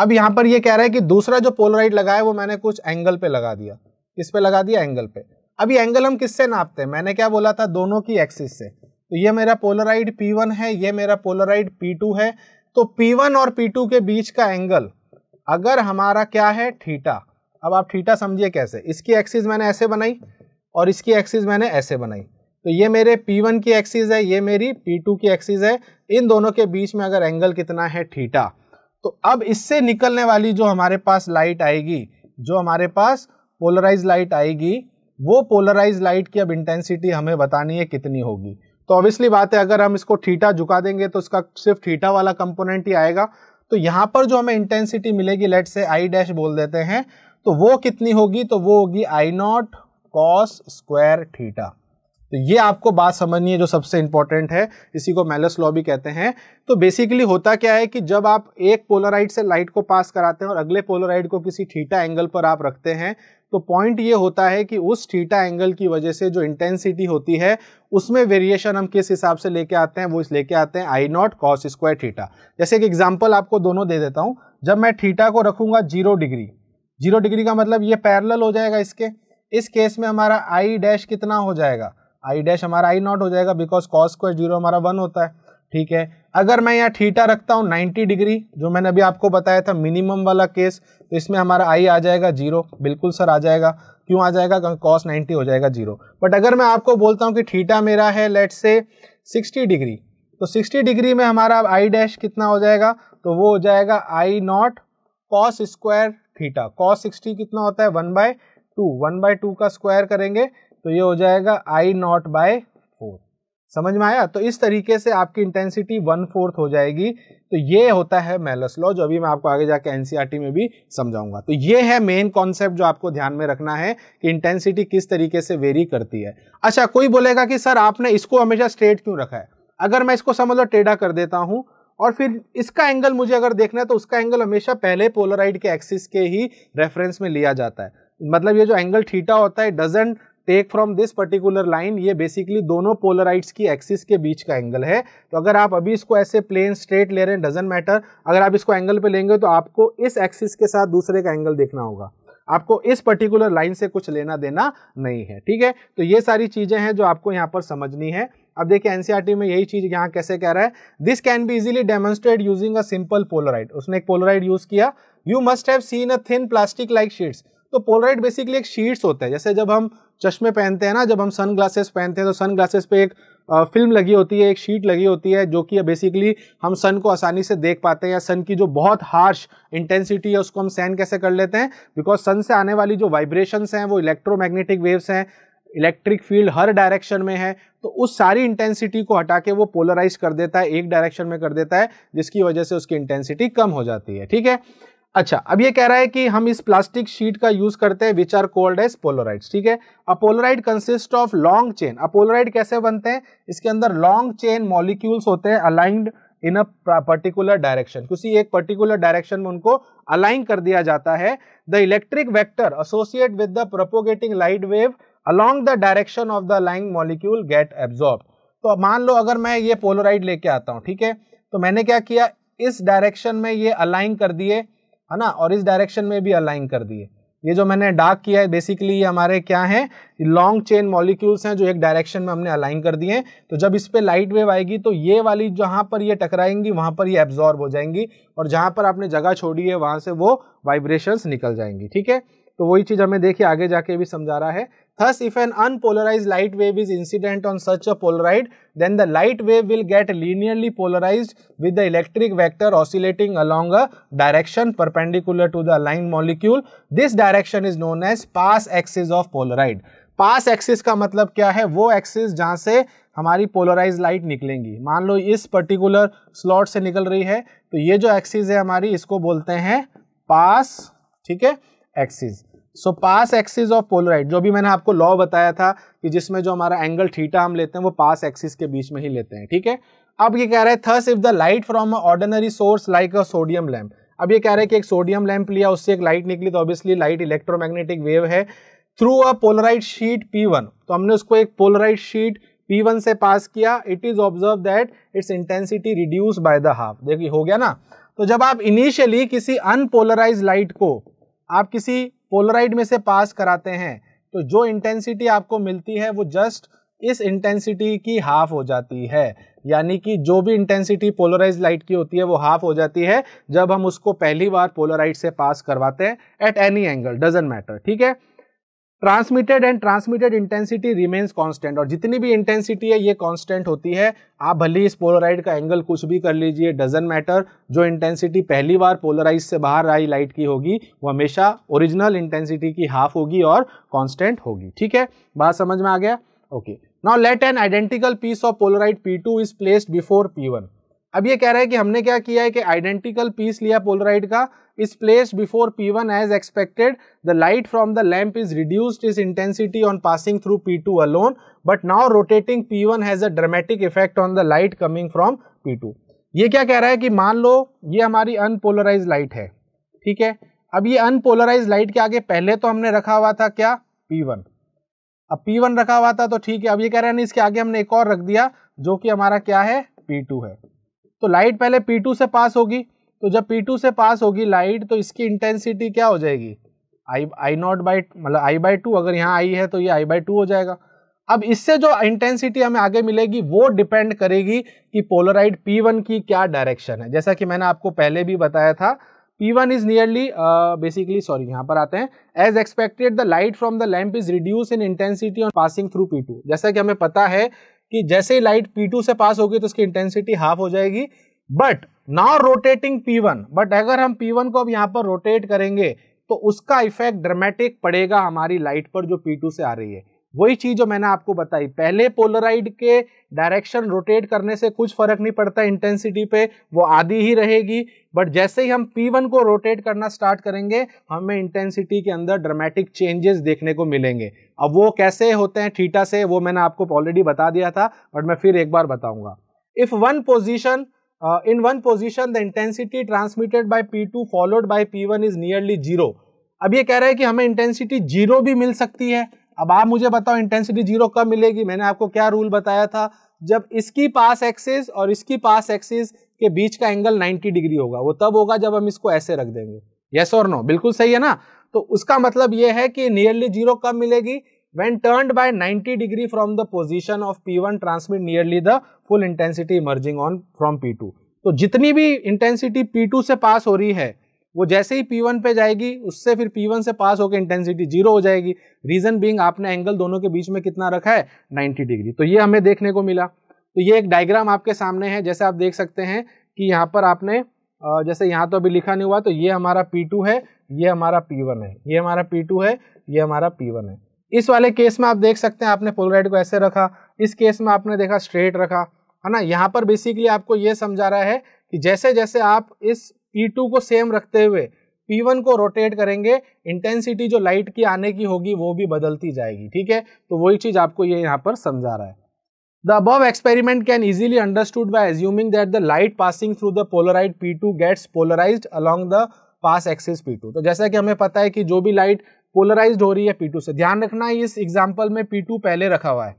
अब यहाँ पर ये कह रहा है कि दूसरा जो पोलराइड लगा है वो मैंने कुछ एंगल पे लगा दिया किस पे लगा दिया एंगल पे अभी एंगल हम किससे नापते हैं मैंने क्या बोला था दोनों की एक्सिस से तो ये मेरा पोलराइड P1 है ये मेरा पोलराइड P2 है तो P1 और P2 के बीच का एंगल अगर हमारा क्या है थीटा अब आप थीटा समझिए कैसे इसकी एक्सिस मैंने ऐसे बनाई और इसकी एक्सिस मैंने ऐसे बनाई तो ये मेरे P1 की एक्सिस है ये मेरी P2 की एक्सिस है इन दोनों के बीच में अगर एंगल कितना है थीटा तो अब इससे निकलने वाली जो हमारे पास लाइट आएगी जो हमारे पास पोलराइज लाइट आएगी वो पोलराइज लाइट की अब इंटेंसिटी हमें बतानी है कितनी होगी तो ऑब्वियसली बात है अगर हम इसको ठीठा झुका देंगे तो इसका सिर्फ ठीठा वाला कंपोनेंट ही आएगा तो यहाँ पर जो हमें इंटेंसिटी मिलेगी लेट से आई डैश बोल देते हैं तो वो कितनी होगी तो वो होगी I nought cos square theta तो ये आपको बात समझनी है जो सबसे इंपॉर्टेंट है इसी को मैलस लॉ भी कहते हैं तो बेसिकली होता क्या है कि जब आप एक पोलराइड से लाइट को पास कराते हैं और अगले पोलराइड को किसी थीटा एंगल पर आप रखते हैं तो पॉइंट ये होता है कि उस थीटा एंगल की वजह से जो इंटेंसिटी होती है उसमें वेरिएशन हम किस हिसाब से लेके आते हैं वो इस लेके आते हैं I nought cos square theta जैसे एक एग्जाम्पल आपको दोनों दे देता हूँ जब मैं थीटा को रखूंगा जीरो डिग्री जीरो डिग्री का मतलब ये पैरल हो जाएगा इसके इस केस में हमारा आई डैश कितना हो जाएगा आई डैश हमारा आई नॉट हो जाएगा बिकॉज कॉस स्क्वायर जीरो हमारा वन होता है ठीक है अगर मैं यहाँ थीटा रखता हूँ 90 डिग्री जो मैंने अभी आपको बताया था मिनिमम वाला केस तो इसमें हमारा आई आ जाएगा जीरो बिल्कुल सर आ जाएगा क्यों आ जाएगा कॉस 90 हो जाएगा जीरो बट अगर मैं आपको बोलता हूँ कि थीटा मेरा है लेट से 60 डिग्री तो 60 डिग्री में हमारा आई डैश कितना हो जाएगा तो वो हो जाएगा I nought cos square theta cos sixty कितना होता है one by two one by two का स्क्वायर करेंगे तो ये हो जाएगा आई नॉट बाय फोर समझ में आया तो इस तरीके से आपकी इंटेंसिटी वन फोर्थ हो जाएगी तो ये होता है मेलस लॉ जो अभी मैं आपको आगे जाके एनसीईआरटी e में भी समझाऊंगा तो ये है मेन कॉन्सेप्ट जो आपको ध्यान में रखना है कि इंटेंसिटी किस तरीके से वेरी करती है अच्छा कोई बोलेगा कि सर आपने इसको हमेशा स्ट्रेट क्यों रखा है अगर मैं इसको समझ लो टेढ़ा कर देता हूं और फिर इसका एंगल मुझे अगर देखना है तो उसका एंगल हमेशा पहले पोलराइड के एक्सिस के ही रेफरेंस में लिया जाता है मतलब ये जो एंगल थीटा होता है doesn't take from this particular line ये बेसिकली दोनों पोलराइट्स की एक्सिस के बीच का एंगल है तो अगर आप अभी इसको ऐसे प्लेन स्ट्रेट ले रहे हैं डजेंट मैटर अगर आप इसको एंगल पे लेंगे तो आपको इस एक्सिस के साथ दूसरे का एंगल देखना होगा आपको इस पर्टिकुलर लाइन से कुछ लेना देना नहीं है ठीक है तो ये सारी चीज़ें हैं जो आपको यहाँ पर समझनी है अब देखिए एनसीईआरटी e में यही चीज़ यहाँ कैसे कह रहा है this can be easily demonstrate using a simple polaroid उसने एक पोलराइट यूज़ किया you must have seen a thin plastic like sheets तो पोलराइट बेसिकली एक शीट्स होते हैं जैसे जब हम चश्मे पहनते हैं ना जब हम सन ग्लासेस पहनते हैं तो सन ग्लासेस पे एक फिल्म लगी होती है एक शीट लगी होती है जो कि बेसिकली हम सन को आसानी से देख पाते हैं या सन की जो बहुत हार्श इंटेंसिटी है उसको हम सहन कैसे कर लेते हैं बिकॉज सन से आने वाली जो वाइब्रेशंस हैं वो इलेक्ट्रोमैग्नेटिक वेव्स हैं इलेक्ट्रिक फील्ड हर डायरेक्शन में है तो उस सारी इंटेंसिटी को हटा के वो पोलराइज कर देता है एक डायरेक्शन में कर देता है जिसकी वजह से उसकी इंटेंसिटी कम हो जाती है ठीक है अच्छा अब ये कह रहा है कि हम इस प्लास्टिक शीट का यूज करते हैं which are called as polaroid ठीक है a polaroid consist of long chain a polaroid कैसे बनते हैं इसके अंदर लॉन्ग चेन मॉलिक्यूल्स होते हैं aligned in a particular direction किसी एक पर्टिकुलर डायरेक्शन में उनको अलाइन कर दिया जाता है the electric vector associate with the propagating light wave along the direction of the line molecule get absorb तो मान लो अगर मैं ये पोलोराइड लेके आता हूँ ठीक है तो मैंने क्या किया इस डायरेक्शन में ये अलाइन कर दिए है ना और इस डायरेक्शन में भी अलाइन कर दिए ये जो मैंने डार्क किया है बेसिकली ये हमारे क्या हैं लॉन्ग चेन मॉलिक्यूल्स हैं जो एक डायरेक्शन में हमने अलाइन कर दिए हैं तो जब इस पर लाइट वेव आएगी तो ये वाली जहाँ पर ये टकराएंगी वहाँ पर ये एब्जॉर्ब हो जाएंगी और जहाँ पर आपने जगह छोड़ी है वहाँ से वो वाइब्रेशंस निकल जाएंगी ठीक है तो वही चीज़ हमें देखिए आगे जाके भी समझा रहा है Thus, if an unpolarized light wave is incident on such a polaroid, then the light wave will get linearly polarized with the electric vector oscillating along a direction perpendicular to the aligned molecule. This direction is known as pass axis of polaroid. Pass axis का मतलब क्या है वो एक्सिस जहाँ से हमारी पोलराइज लाइट निकलेंगी मान लो इस पर्टिकुलर स्लॉट से निकल रही है तो ये जो एक्सिस है हमारी इसको बोलते हैं पास ठीक है axis so pass axis of polaroid जो भी मैंने आपको लॉ बताया था कि जिसमें जो हमारा एंगल थीटा हम लेते हैं वो पास एक्सिस के बीच में ही लेते हैं ठीक है अब ये कह रहा है thus if the light from ordinary source like a sodium lamp अब ये कह रहा है कि एक सोडियम लैम्प लिया उससे एक लाइट निकली तो ऑब्वियसली लाइट इलेक्ट्रोमैग्नेटिक वेव है through a polaroid sheet P1 तो हमने उसको एक पोलराइट शीट P1 से पास किया it is observe that its intensity reduce by the half देखिए हो गया ना तो जब आप इनिशियली किसी अनपोलराइज लाइट को आप किसी पोलराइड में से पास कराते हैं तो जो इंटेंसिटी आपको मिलती है वो जस्ट इस इंटेंसिटी की हाफ हो जाती है यानी कि जो भी इंटेंसिटी पोलराइज लाइट की होती है वो हाफ हो जाती है जब हम उसको पहली बार पोलराइड से पास करवाते हैं at any angle doesn't matter ठीक है transmitted and transmitted intensity remains constant और जितनी भी इंटेंसिटी है ये कांस्टेंट होती है आप भले इस पोलराइड का एंगल कुछ भी कर लीजिए डजन मैटर जो इंटेंसिटी पहली बार पोलराइज से बाहर आई लाइट की होगी वो हमेशा ओरिजिनल इंटेंसिटी की हाफ होगी और कांस्टेंट होगी ठीक है बात समझ में आ गया okay now let an identical piece of polaroid P two is placed before P one अब ये कह रहा है कि हमने क्या किया है कि आइडेंटिकल पीस लिया पोलराइड का is placed before P1 as expected. The light from the lamp is reduced its intensity on passing through P2 alone, but now rotating P1 has a dramatic effect on the light coming from P2. ये क्या कह रहा है कि मान लो ये हमारी अनपोलराइज लाइट है ठीक है अब ये अनपोलराइज लाइट के आगे पहले तो हमने रखा हुआ था क्या P1 अब P1 रखा हुआ था तो ठीक है अब ये कह रहा है नहीं इसके आगे हमने एक और रख दिया जो कि हमारा क्या है P2 है तो लाइट पहले P2 से पास होगी तो जब P2 से पास होगी लाइट तो इसकी इंटेंसिटी क्या हो जाएगी आई आई नॉट बाई मतलब आई बाई टू अगर यहाँ आई है तो ये आई बाई टू हो जाएगा अब इससे जो इंटेंसिटी हमें आगे मिलेगी वो डिपेंड करेगी कि पोलराइड P1 की क्या डायरेक्शन है जैसा कि मैंने आपको पहले भी बताया था P1 is nearly basically sorry यहाँ पर आते हैं as expected the light from the lamp is reduce in intensity on passing through P2 जैसा कि हमें पता है कि जैसे ही लाइट P2 से पास होगी तो उसकी इंटेंसिटी हाफ हो जाएगी but now rotating one but अगर हम वन को अब यहाँ पर रोटेट करेंगे तो उसका इफेक्ट ड्रामेटिक पड़ेगा हमारी लाइट पर जो टू से आ रही है वही चीज जो मैंने आपको बताई पहले पोलराइड के डायरेक्शन रोटेट करने से कुछ फर्क नहीं पड़ता इंटेंसिटी पे वो आधी ही रहेगी बट जैसे ही हम P1 को रोटेट करना स्टार्ट करेंगे हमें इंटेंसिटी के अंदर ड्रामेटिक चेंजेस देखने को मिलेंगे अब वो कैसे होते हैं थीटा से वो मैंने आपको ऑलरेडी बता दिया था बट मैं फिर एक बार बताऊंगा if one position uh, in one position the intensity transmitted by P2 followed by P1 is nearly zero. अब ये कह रहा है कि हमें इंटेंसिटी जीरो भी मिल सकती है अब आप मुझे बताओ इंटेंसिटी जीरो कब मिलेगी मैंने आपको क्या रूल बताया था जब इसकी पास एक्सिस और इसकी पास एक्सिस के बीच का एंगल 90 डिग्री होगा वो तब होगा जब हम इसको ऐसे रख देंगे यस और नो बिल्कुल सही है ना तो उसका मतलब ये है कि नियरली जीरो कब मिलेगी when turned by 90 degree from the position of P1 transmit nearly the full intensity emerging on from P2. तो जितनी भी इंटेंसिटी P2 से पास हो रही है वो जैसे ही P1 पे जाएगी उससे फिर P1 से पास होकर इंटेंसिटी जीरो हो जाएगी रीजन बीइंग आपने एंगल दोनों के बीच में कितना रखा है 90 डिग्री तो ये हमें देखने को मिला तो ये एक डायग्राम आपके सामने है जैसे आप देख सकते हैं कि यहाँ पर आपने जैसे यहाँ तो अभी लिखा नहीं हुआ तो ये हमारा टू है ये हमारा वन है ये हमारा टू है ये हमारा वन है इस वाले केस में आप देख सकते हैं आपने पोल राइट को ऐसे रखा इस केस में आपने देखा स्ट्रेट रखा है ना यहाँ पर बेसिकली आपको ये समझा रहा है कि जैसे जैसे आप इस P2 को सेम रखते हुए P1 को रोटेट करेंगे इंटेंसिटी जो लाइट की आने की होगी वो भी बदलती जाएगी ठीक है तो वही चीज़ आपको ये यहाँ पर समझा रहा है experiment can experiment understood easily assuming that the light passing through the polaroid P two gets polarise along the pass axis P two तो जैसा कि हमें पता है कि जो भी लाइट पोलराइज हो रही है P2 से ध्यान रखना इस एग्जाम्पल में टू पहले रखा हुआ है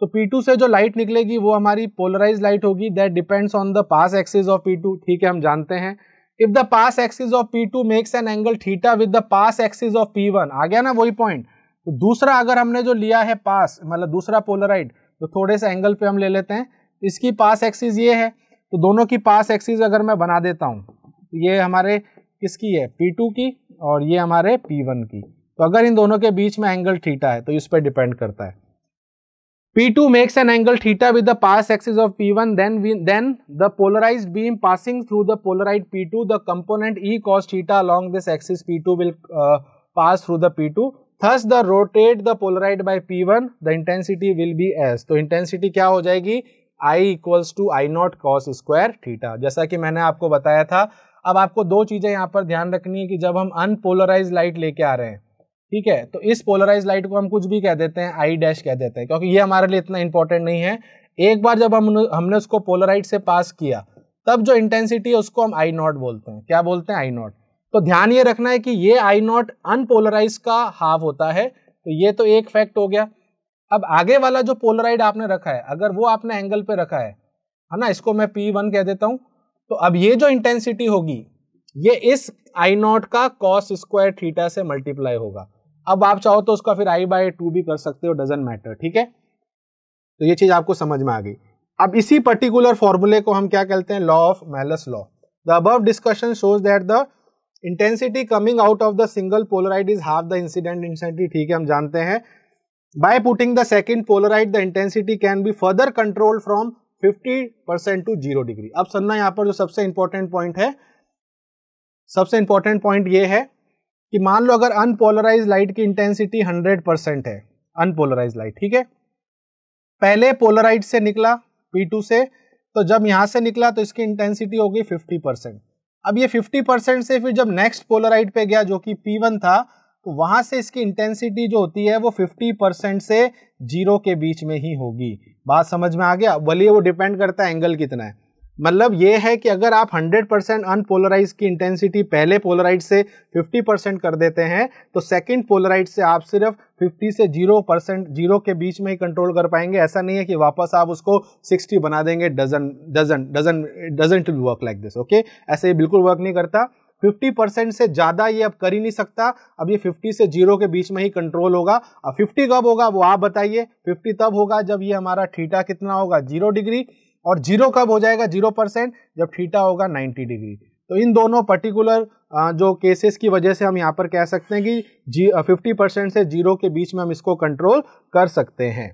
तो P2 से जो लाइट निकलेगी वो हमारी पोलराइज लाइट होगी that depends on the pass axis of P2 ठीक है हम जानते हैं if the pass axis of P2 makes an angle theta with the pass axis of P1 आ गया ना वही पॉइंट तो दूसरा अगर हमने जो लिया है पास मतलब दूसरा पोलराइड तो थोड़े से एंगल पे हम ले लेते हैं इसकी पास एक्सिस ये है तो दोनों की पास एक्सिस अगर मैं बना देता हूँ तो ये हमारे किसकी है टू की और ये हमारे वन की तो अगर इन दोनों के बीच में एंगल ठीटा है तो इस पर डिपेंड करता है P2 to makes an angle theta with the pass axis of P one then the polarise beam passing through the polaroid P two the component E cos theta along this axis P2 to will pass through the P2, to thus the rotate the polaroid by P one the intensity will be as तो इंटेंसिटी क्या हो जाएगी I equals to I nought cos square theta जैसा कि मैंने आपको बताया था अब आपको दो चीजें यहाँ पर ध्यान रखनी है कि जब हम अनपोलराइज लाइट लेके आ रहे हैं ठीक है तो इस पोलराइज लाइट को हम कुछ भी कह देते हैं आई डैश कह देते हैं क्योंकि ये हमारे लिए इतना इंपॉर्टेंट नहीं है एक बार जब हम हमने उसको पोलराइट से पास किया तब जो इंटेंसिटी है उसको हम आई नॉट बोलते हैं क्या बोलते हैं आई नॉट तो ध्यान ये रखना है कि ये आई नॉट अनपोलराइज का हाफ होता है तो ये तो एक फैक्ट हो गया अब आगे वाला जो पोलराइड आपने रखा है अगर वो आपने एंगल पे रखा है है ना इसको मैं पी वन कह देता हूँ तो अब ये जो इंटेंसिटी होगी ये इस आई नॉट का कॉस स्क्वायर थीटा से मल्टीप्लाई होगा अब आप चाहो तो उसका फिर आई बाय टू भी कर सकते हो डजेंट मैटर ठीक है तो ये चीज आपको समझ में आ गई अब इसी पर्टिकुलर फॉर्मूले को हम क्या कहते हैं law of Malus law the above discussion shows that the intensity coming out of the single polaroid is half the incident intensity ठीक है हम जानते हैं by putting the second polaroid the intensity can be further control from 50% to zero degree अब सुनना यहां पर जो सबसे इंपॉर्टेंट पॉइंट है सबसे इंपॉर्टेंट पॉइंट ये है कि मान लो अगर अनपोलराइज लाइट की इंटेंसिटी 100 परसेंट है अनपोलराइज लाइट ठीक है पहले पोलराइट से निकला P2 से तो जब यहां से निकला तो इसकी इंटेंसिटी हो गई 50 परसेंट अब ये 50 परसेंट से फिर जब नेक्स्ट पोलराइट पे गया जो कि P1 था तो वहां से इसकी इंटेंसिटी जो होती है वो 50 परसेंट से जीरो के बीच में ही होगी बात समझ में आ गया बोलिए वो डिपेंड करता है एंगल कितना है मतलब ये है कि अगर आप 100 परसेंट अनपोलराइज की इंटेंसिटी पहले पोलराइड से 50 परसेंट कर देते हैं तो सेकंड पोलराइड से आप सिर्फ 50 से 0 परसेंट जीरो के बीच में ही कंट्रोल कर पाएंगे ऐसा नहीं है कि वापस आप उसको 60 बना देंगे dozen dozen dozen dozen to work like this okay ऐसे बिल्कुल वर्क नहीं करता 50 परसेंट से ज़्यादा ये अब कर ही नहीं सकता अब ये 50 से जीरो के बीच में ही कंट्रोल होगा अब 50 कब होगा वो आप बताइए 50 तब होगा जब ये हमारा ठीटा कितना होगा जीरो डिग्री और जीरो कब हो जाएगा जीरो परसेंट जब थीटा होगा नाइन्टी डिग्री तो इन दोनों पर्टिकुलर जो केसेस की वजह से हम यहाँ पर कह सकते हैं कि जी फिफ्टी परसेंट से जीरो के बीच में हम इसको कंट्रोल कर सकते हैं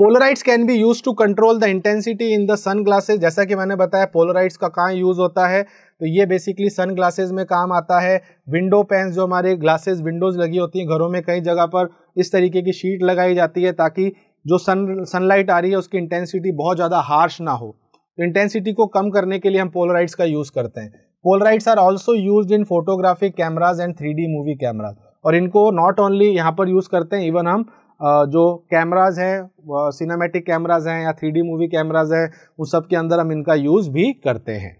polaroids can be use to control the intensity in the sun glasses जैसा कि मैंने बताया पोलराइट्स का कहाँ यूज़ होता है तो ये बेसिकली सन ग्लासेज में काम आता है विंडो पैंस जो हमारे ग्लासेज विंडोज लगी होती हैं घरों में कई जगह पर इस तरीके की शीट लगाई जाती है ताकि जो सन सनलाइट आ रही है उसकी इंटेंसिटी बहुत ज़्यादा हार्श ना हो तो इंटेंसिटी को कम करने के लिए हम पोलराइट्स का यूज़ करते हैं polaroids are also use in photographic cameras and three movie cameras और इनको नॉट ओनली यहाँ पर यूज़ करते हैं इवन हम जो कैमराज हैं सिनेमेटिक कैमराज हैं या थ्री मूवी कैमराज हैं उस सब के अंदर हम इनका यूज़ भी करते हैं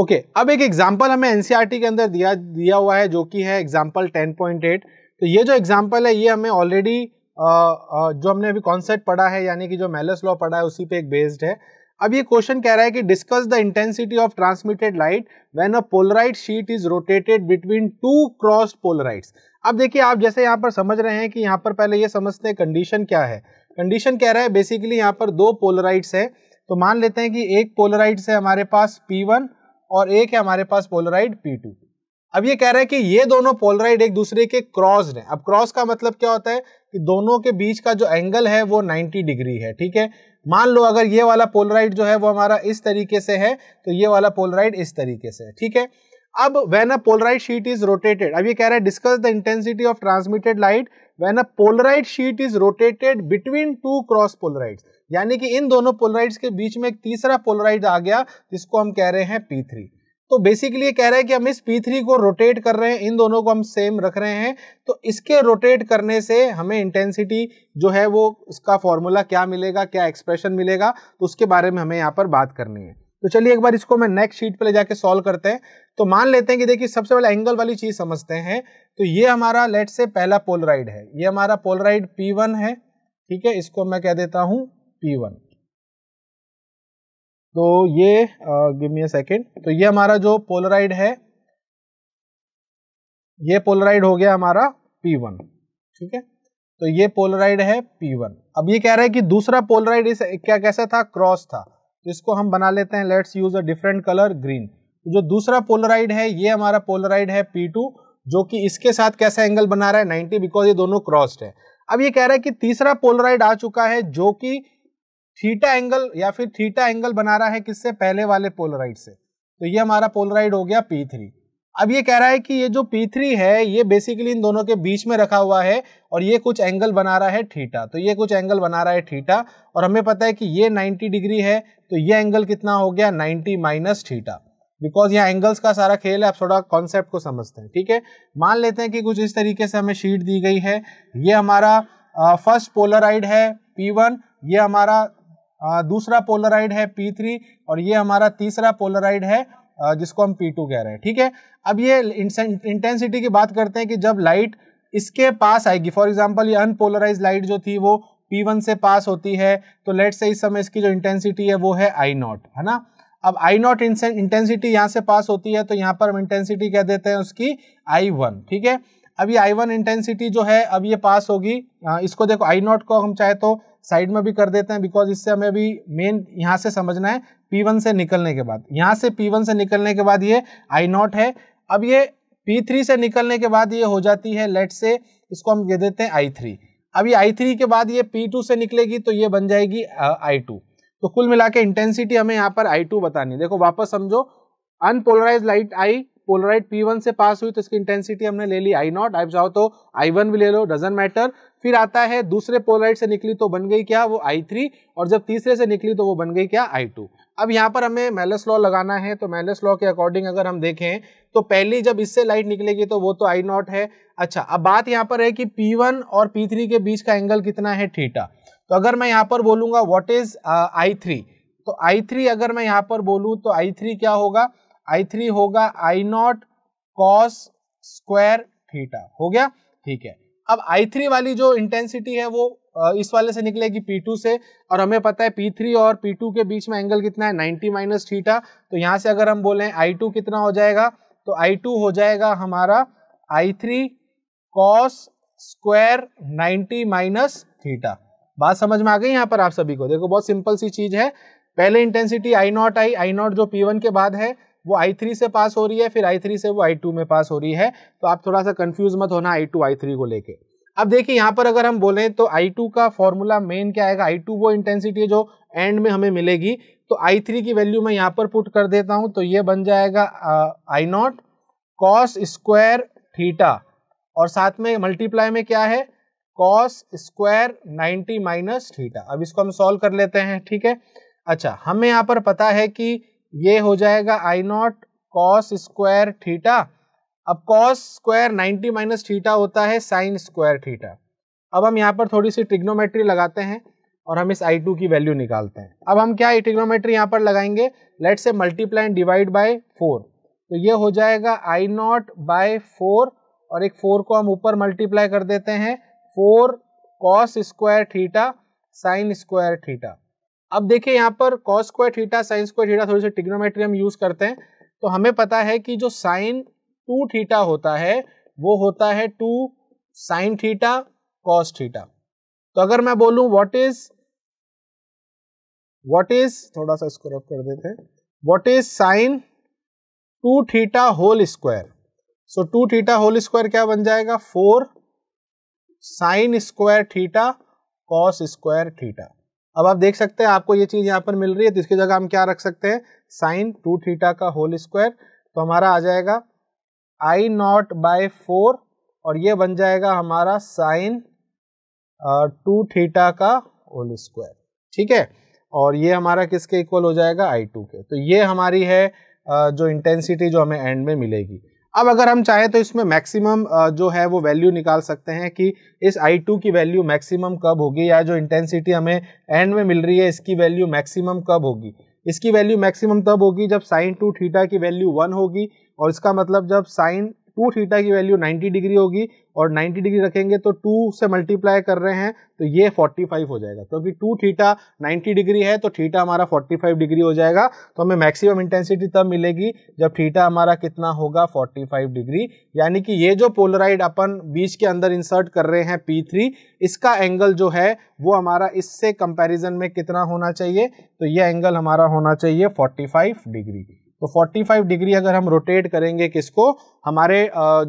ओके okay, अब एक एग्जाम्पल हमें एन e के अंदर दिया दिया हुआ है जो कि है एग्जाम्पल 10.8 तो ये जो एग्जाम्पल है ये हमें ऑलरेडी जो हमने अभी कॉन्सेप्ट पढ़ा है यानी कि जो मेलस लॉ पढ़ा है उसी पे एक बेस्ड है अब ये क्वेश्चन कह रहा है कि discuss the intensity of transmitted light when a polaroid sheet is rotated between two crossed polaroids अब देखिए आप जैसे यहाँ पर समझ रहे हैं कि यहाँ पर पहले ये समझते हैं कंडीशन क्या है कंडीशन कह रहा है बेसिकली यहाँ पर दो पोलराइट्स है तो मान लेते हैं कि एक पोलराइट्स है हमारे पास पी और एक है हमारे पास पोलराइड पी अब ये कह रहा है कि ये दोनों पोलराइड एक दूसरे के क्रॉस हैं अब क्रॉस का मतलब क्या होता है कि दोनों के बीच का जो एंगल है वो 90 डिग्री है ठीक है मान लो अगर ये वाला पोलराइड जो है वो हमारा इस तरीके से है तो ये वाला पोलराइड इस तरीके से है ठीक है अब when a polaroid sheet is rotated अब ये कह रहा है discuss the intensity of transmitted light when a polaroid sheet is rotated between two cross polaroid यानी कि इन दोनों पोलराइड्स के बीच में एक तीसरा पोलराइड आ गया जिसको हम कह रहे हैं पी थ्री तो बेसिकली ये कह रहा है कि हम इस P3 को रोटेट कर रहे हैं इन दोनों को हम सेम रख रहे हैं तो इसके रोटेट करने से हमें इंटेंसिटी जो है वो उसका फॉर्मूला क्या मिलेगा क्या एक्सप्रेशन मिलेगा तो उसके बारे में हमें यहाँ पर बात करनी है तो चलिए एक बार इसको मैं नेक्स्ट शीट पर ले जाके सॉल्व करते हैं तो मान लेते हैं कि देखिए सबसे पहले एंगल वाली चीज समझते हैं तो ये हमारा लेट से पहला पोलराइड है ये हमारा पोलराइड वन है ठीक है इसको मैं कह देता हूँ वन तो ये गिव मी अ सेकेंड तो ये हमारा जो पोलराइड है ये पोलराइड हो गया हमारा P1 ठीक है तो ये पोलराइड है P1 अब ये कह रहा है कि दूसरा पोलराइड इस क्या कैसा था क्रॉस था तो इसको हम बना लेते हैं let's use a different colour green तो जो दूसरा पोलराइड है ये हमारा पोलराइड है P2 जो कि इसके साथ कैसा एंगल बना रहा है 90 बिकॉज ये दोनों क्रॉस्ड है अब ये कह रहा है कि तीसरा पोलराइड आ चुका है जो कि थीटा एंगल या फिर थीटा एंगल बना रहा है किससे पहले वाले पोलराइड से तो ये हमारा पोलराइड हो गया पी थ्री अब ये कह रहा है कि ये जो पी थ्री है ये बेसिकली इन दोनों के बीच में रखा हुआ है और ये कुछ एंगल बना रहा है थीटा तो ये कुछ एंगल बना रहा है थीटा और हमें पता है कि ये 90 डिग्री है तो ये एंगल कितना हो गया 90 माइनस थीटा बिकॉज यहाँ एंगल्स का सारा खेल है आप थोड़ा कॉन्सेप्ट को समझते हैं ठीक है मान लेते हैं कि कुछ इस तरीके से हमें शीट दी गई है ये हमारा फर्स्ट पोलराइड है वन ये हमारा दूसरा पोलराइड है पी थ्री और ये हमारा तीसरा पोलराइड है जिसको हम पी टू कह रहे हैं ठीक है अब ये इंटेंसिटी की बात करते हैं कि जब लाइट इसके पास आएगी फॉर एग्जाम्पल ये अनपोलराइज लाइट जो थी वो P1 से पास होती है तो लेट से इस समय इसकी जो इंटेंसिटी है वो है आई नॉट है ना अब आई नॉट इंटेंसिटी यहाँ से पास होती है तो यहाँ पर हम इंटेंसिटी कह देते हैं उसकी I1 ठीक है अब ये I1 इंटेंसिटी जो है अब ये पास होगी इसको देखो आई नॉट को हम चाहे तो साइड में भी कर देते हैं बिकॉज इससे हमें भी मेन यहाँ से समझना है P1 से निकलने के बाद यहाँ से P1 से निकलने के बाद ये आई नॉट है अब ये P3 से निकलने के बाद ये हो जाती है लेट से इसको हम दे देते हैं I3 अब ये I3 के बाद ये P2 से निकलेगी तो ये बन जाएगी I2 तो कुल मिला के इंटेंसिटी हमें यहाँ पर I2 बतानी देखो वापस समझो अनपोलराइज लाइट आई पोलराइड P1 से पास हुई तो इसकी इंटेंसिटी हमने ले ली I नॉट आप चाहो तो I1 भी ले लो डजेंट मैटर फिर आता है दूसरे पोलराइट से निकली तो बन गई क्या वो थ्री और जब तीसरे से निकली तो वो बन गई क्या टू अब यहाँ पर हमें मैलस लॉ लगाना है तो मैलस लॉ के अकॉर्डिंग अगर हम देखें तो पहली जब इससे लाइट निकलेगी तो वो तो आई नॉट है अच्छा अब बात यहाँ पर है कि P1 और P3 के बीच का एंगल कितना है थीटा तो अगर मैं यहाँ पर बोलूंगा वॉट इज आई थ्री तो आई थ्री अगर मैं यहाँ पर बोलूँ तो आई थ्री क्या होगा आई थ्री होगा I nought cos square theta हो गया ठीक है अब I3 वाली जो इंटेंसिटी है वो इस वाले से निकलेगी P2 से और हमें पता है P3 और P2 के बीच में एंगल कितना है 90 माइनस थीटा तो यहाँ से अगर हम बोले I2 कितना हो जाएगा तो I2 हो जाएगा हमारा I3 cos square 90 minus theta बात समझ में आ गई यहाँ पर आप सभी को देखो बहुत सिंपल सी चीज है पहले intensity I nought I I nought जो पी वन के बाद है वो आई थ्री से पास हो रही है फिर आई थ्री से वो आई टू में पास हो रही है तो आप थोड़ा सा कंफ्यूज मत होना आई टू आई थ्री को लेके अब देखिए यहाँ पर अगर हम बोलें तो आई टू का फॉर्मूला मेन क्या आएगा आई टू वो इंटेंसिटी है जो एंड में हमें मिलेगी तो आई थ्री की वैल्यू मैं यहाँ पर पुट कर देता हूँ तो ये बन जाएगा I nought cos square theta और साथ में मल्टीप्लाई में क्या है cos square ninety minus theta अब इसको हम सॉल्व कर लेते हैं ठीक है अच्छा हमें यहाँ पर पता है कि ये हो जाएगा I nought cos square theta अब कॉस स्क्वायर 90 माइनस थीटा होता है साइन स्क्वायर थीटा अब हम यहाँ पर थोड़ी सी ट्रिग्नोमेट्री लगाते हैं और हम इस आई टू की वैल्यू निकालते हैं अब हम क्या ट्रिग्नोमेट्री यहाँ पर लगाएंगे लेट से मल्टीप्लाई डिवाइड बाई फोर तो ये हो जाएगा आई नॉट बाई फोर और एक फोर को हम ऊपर मल्टीप्लाई कर देते हैं four cos square theta sine square theta अब देखिए यहाँ पर cos square theta sine square theta थोड़ी सी टिग्नोमेट्री हम यूज करते हैं तो हमें पता है कि जो साइन टू थीटा होता है वो होता है two sine theta cos theta तो अगर मैं बोलूं व्हाट इज व्हाट इज थोड़ा सा इसको रफ कर देते हैं what is sine two theta whole square so two theta whole square क्या बन जाएगा four sine square theta cos square theta अब आप देख सकते हैं आपको ये चीज़ यहाँ पर मिल रही है तो इसकी जगह हम क्या रख सकते हैं साइन टू थीटा का होल स्क्वायर तो हमारा आ जाएगा आई नॉट बाय फोर और ये बन जाएगा हमारा साइन टू थीटा का होल स्क्वायर ठीक है और ये हमारा किसके इक्वल हो जाएगा आई टू के तो ये हमारी है जो इंटेंसिटी जो हमें एंड में मिलेगी अब अगर हम चाहें तो इसमें मैक्सिमम जो है वो वैल्यू निकाल सकते हैं कि इस I2 की वैल्यू मैक्सिमम कब होगी या जो इंटेंसिटी हमें एंड में मिल रही है इसकी वैल्यू मैक्सिमम कब होगी इसकी वैल्यू मैक्सिमम तब होगी जब साइन टू थीटा की वैल्यू वन होगी और इसका मतलब जब साइन टू थीटा की वैल्यू 90 डिग्री होगी और 90 डिग्री रखेंगे तो टू से मल्टीप्लाई कर रहे हैं तो ये 45 हो जाएगा क्योंकि टू थीटा 90 डिग्री है तो थीटा हमारा 45 डिग्री हो जाएगा तो हमें मैक्सिमम इंटेंसिटी तब मिलेगी जब थीटा हमारा कितना होगा 45 डिग्री यानी कि ये जो पोलराइड अपन बीच के अंदर इंसर्ट कर रहे हैं पी इसका एंगल जो है वो हमारा इससे कंपेरिजन में कितना होना चाहिए तो यह एंगल हमारा होना चाहिए फोर्टी डिग्री तो 45 डिग्री अगर हम रोटेट करेंगे किसको हमारे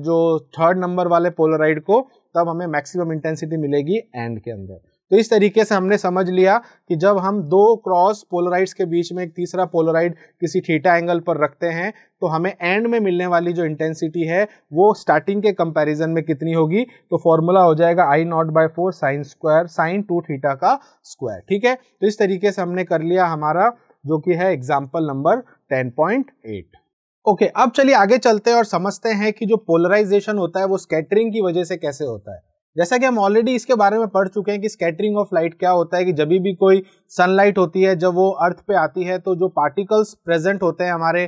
जो थर्ड नंबर वाले पोलराइड को तब हमें मैक्सिमम इंटेंसिटी मिलेगी एंड के अंदर तो इस तरीके से हमने समझ लिया कि जब हम दो क्रॉस पोलराइड्स के बीच में एक तीसरा पोलराइड किसी थीटा एंगल पर रखते हैं तो हमें एंड में मिलने वाली जो इंटेंसिटी है वो स्टार्टिंग के कंपैरिजन में कितनी होगी तो फॉर्मूला हो जाएगा I nought by four sine square sine two theta का स्क्वायर ठीक है तो इस तरीके से हमने कर लिया हमारा जो कि है एग्जाम्पल नंबर 10.8 ओके okay, अब चलिए आगे चलते हैं और समझते हैं कि जो पोलराइजेशन होता है वो स्कैटरिंग की वजह से कैसे होता है जैसा कि हम ऑलरेडी इसके बारे में पढ़ चुके हैं कि स्कैटरिंग ऑफ लाइट क्या होता है कि जब भी कोई सनलाइट होती है जब वो अर्थ पे आती है तो जो पार्टिकल्स प्रेजेंट होते हैं हमारे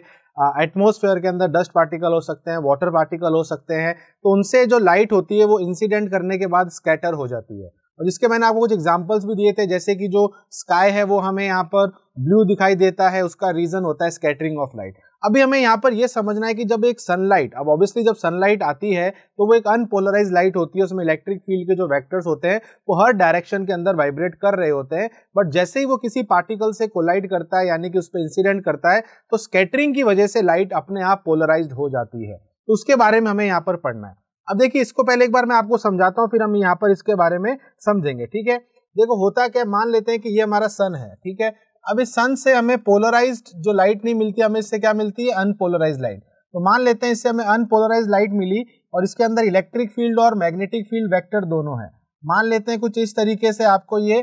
एटमोसफेयर के अंदर डस्ट पार्टिकल हो सकते हैं वाटर पार्टिकल हो सकते हैं तो उनसे जो लाइट होती है वो इंसिडेंट करने के बाद स्कैटर हो जाती है और जिसके मैंने आपको कुछ एग्जाम्पल्स भी दिए थे जैसे कि जो स्काई है वो हमें यहाँ पर ब्लू दिखाई देता है उसका रीजन होता है स्कैटरिंग ऑफ लाइट अभी हमें यहाँ पर यह समझना है कि जब एक सनलाइट अब ऑब्वियसली जब सनलाइट आती है तो वो एक अनपोलराइज लाइट होती है उसमें इलेक्ट्रिक फील्ड के जो वेक्टर्स होते हैं वो हर डायरेक्शन के अंदर वाइब्रेट कर रहे होते हैं बट जैसे ही वो किसी पार्टिकल से कोलाइड करता है यानी कि उस पर इंसिडेंट करता है तो स्कैटरिंग की वजह से लाइट अपने आप पोलराइज हो जाती है तो उसके बारे में हमें यहाँ पर पढ़ना है अब देखिए इसको पहले एक बार मैं आपको समझाता हूँ फिर हम यहाँ पर इसके बारे में समझेंगे ठीक है देखो होता क्या मान लेते हैं कि ये हमारा सन है ठीक है अब इस सन से हमें पोलराइज जो लाइट नहीं मिलती हमें इससे क्या मिलती है अनपोलराइज लाइट तो मान लेते हैं इससे हमें अनपोलराइज लाइट मिली और इसके अंदर इलेक्ट्रिक फील्ड और मैग्नेटिक फील्ड वेक्टर दोनों है मान लेते हैं कुछ इस तरीके से आपको ये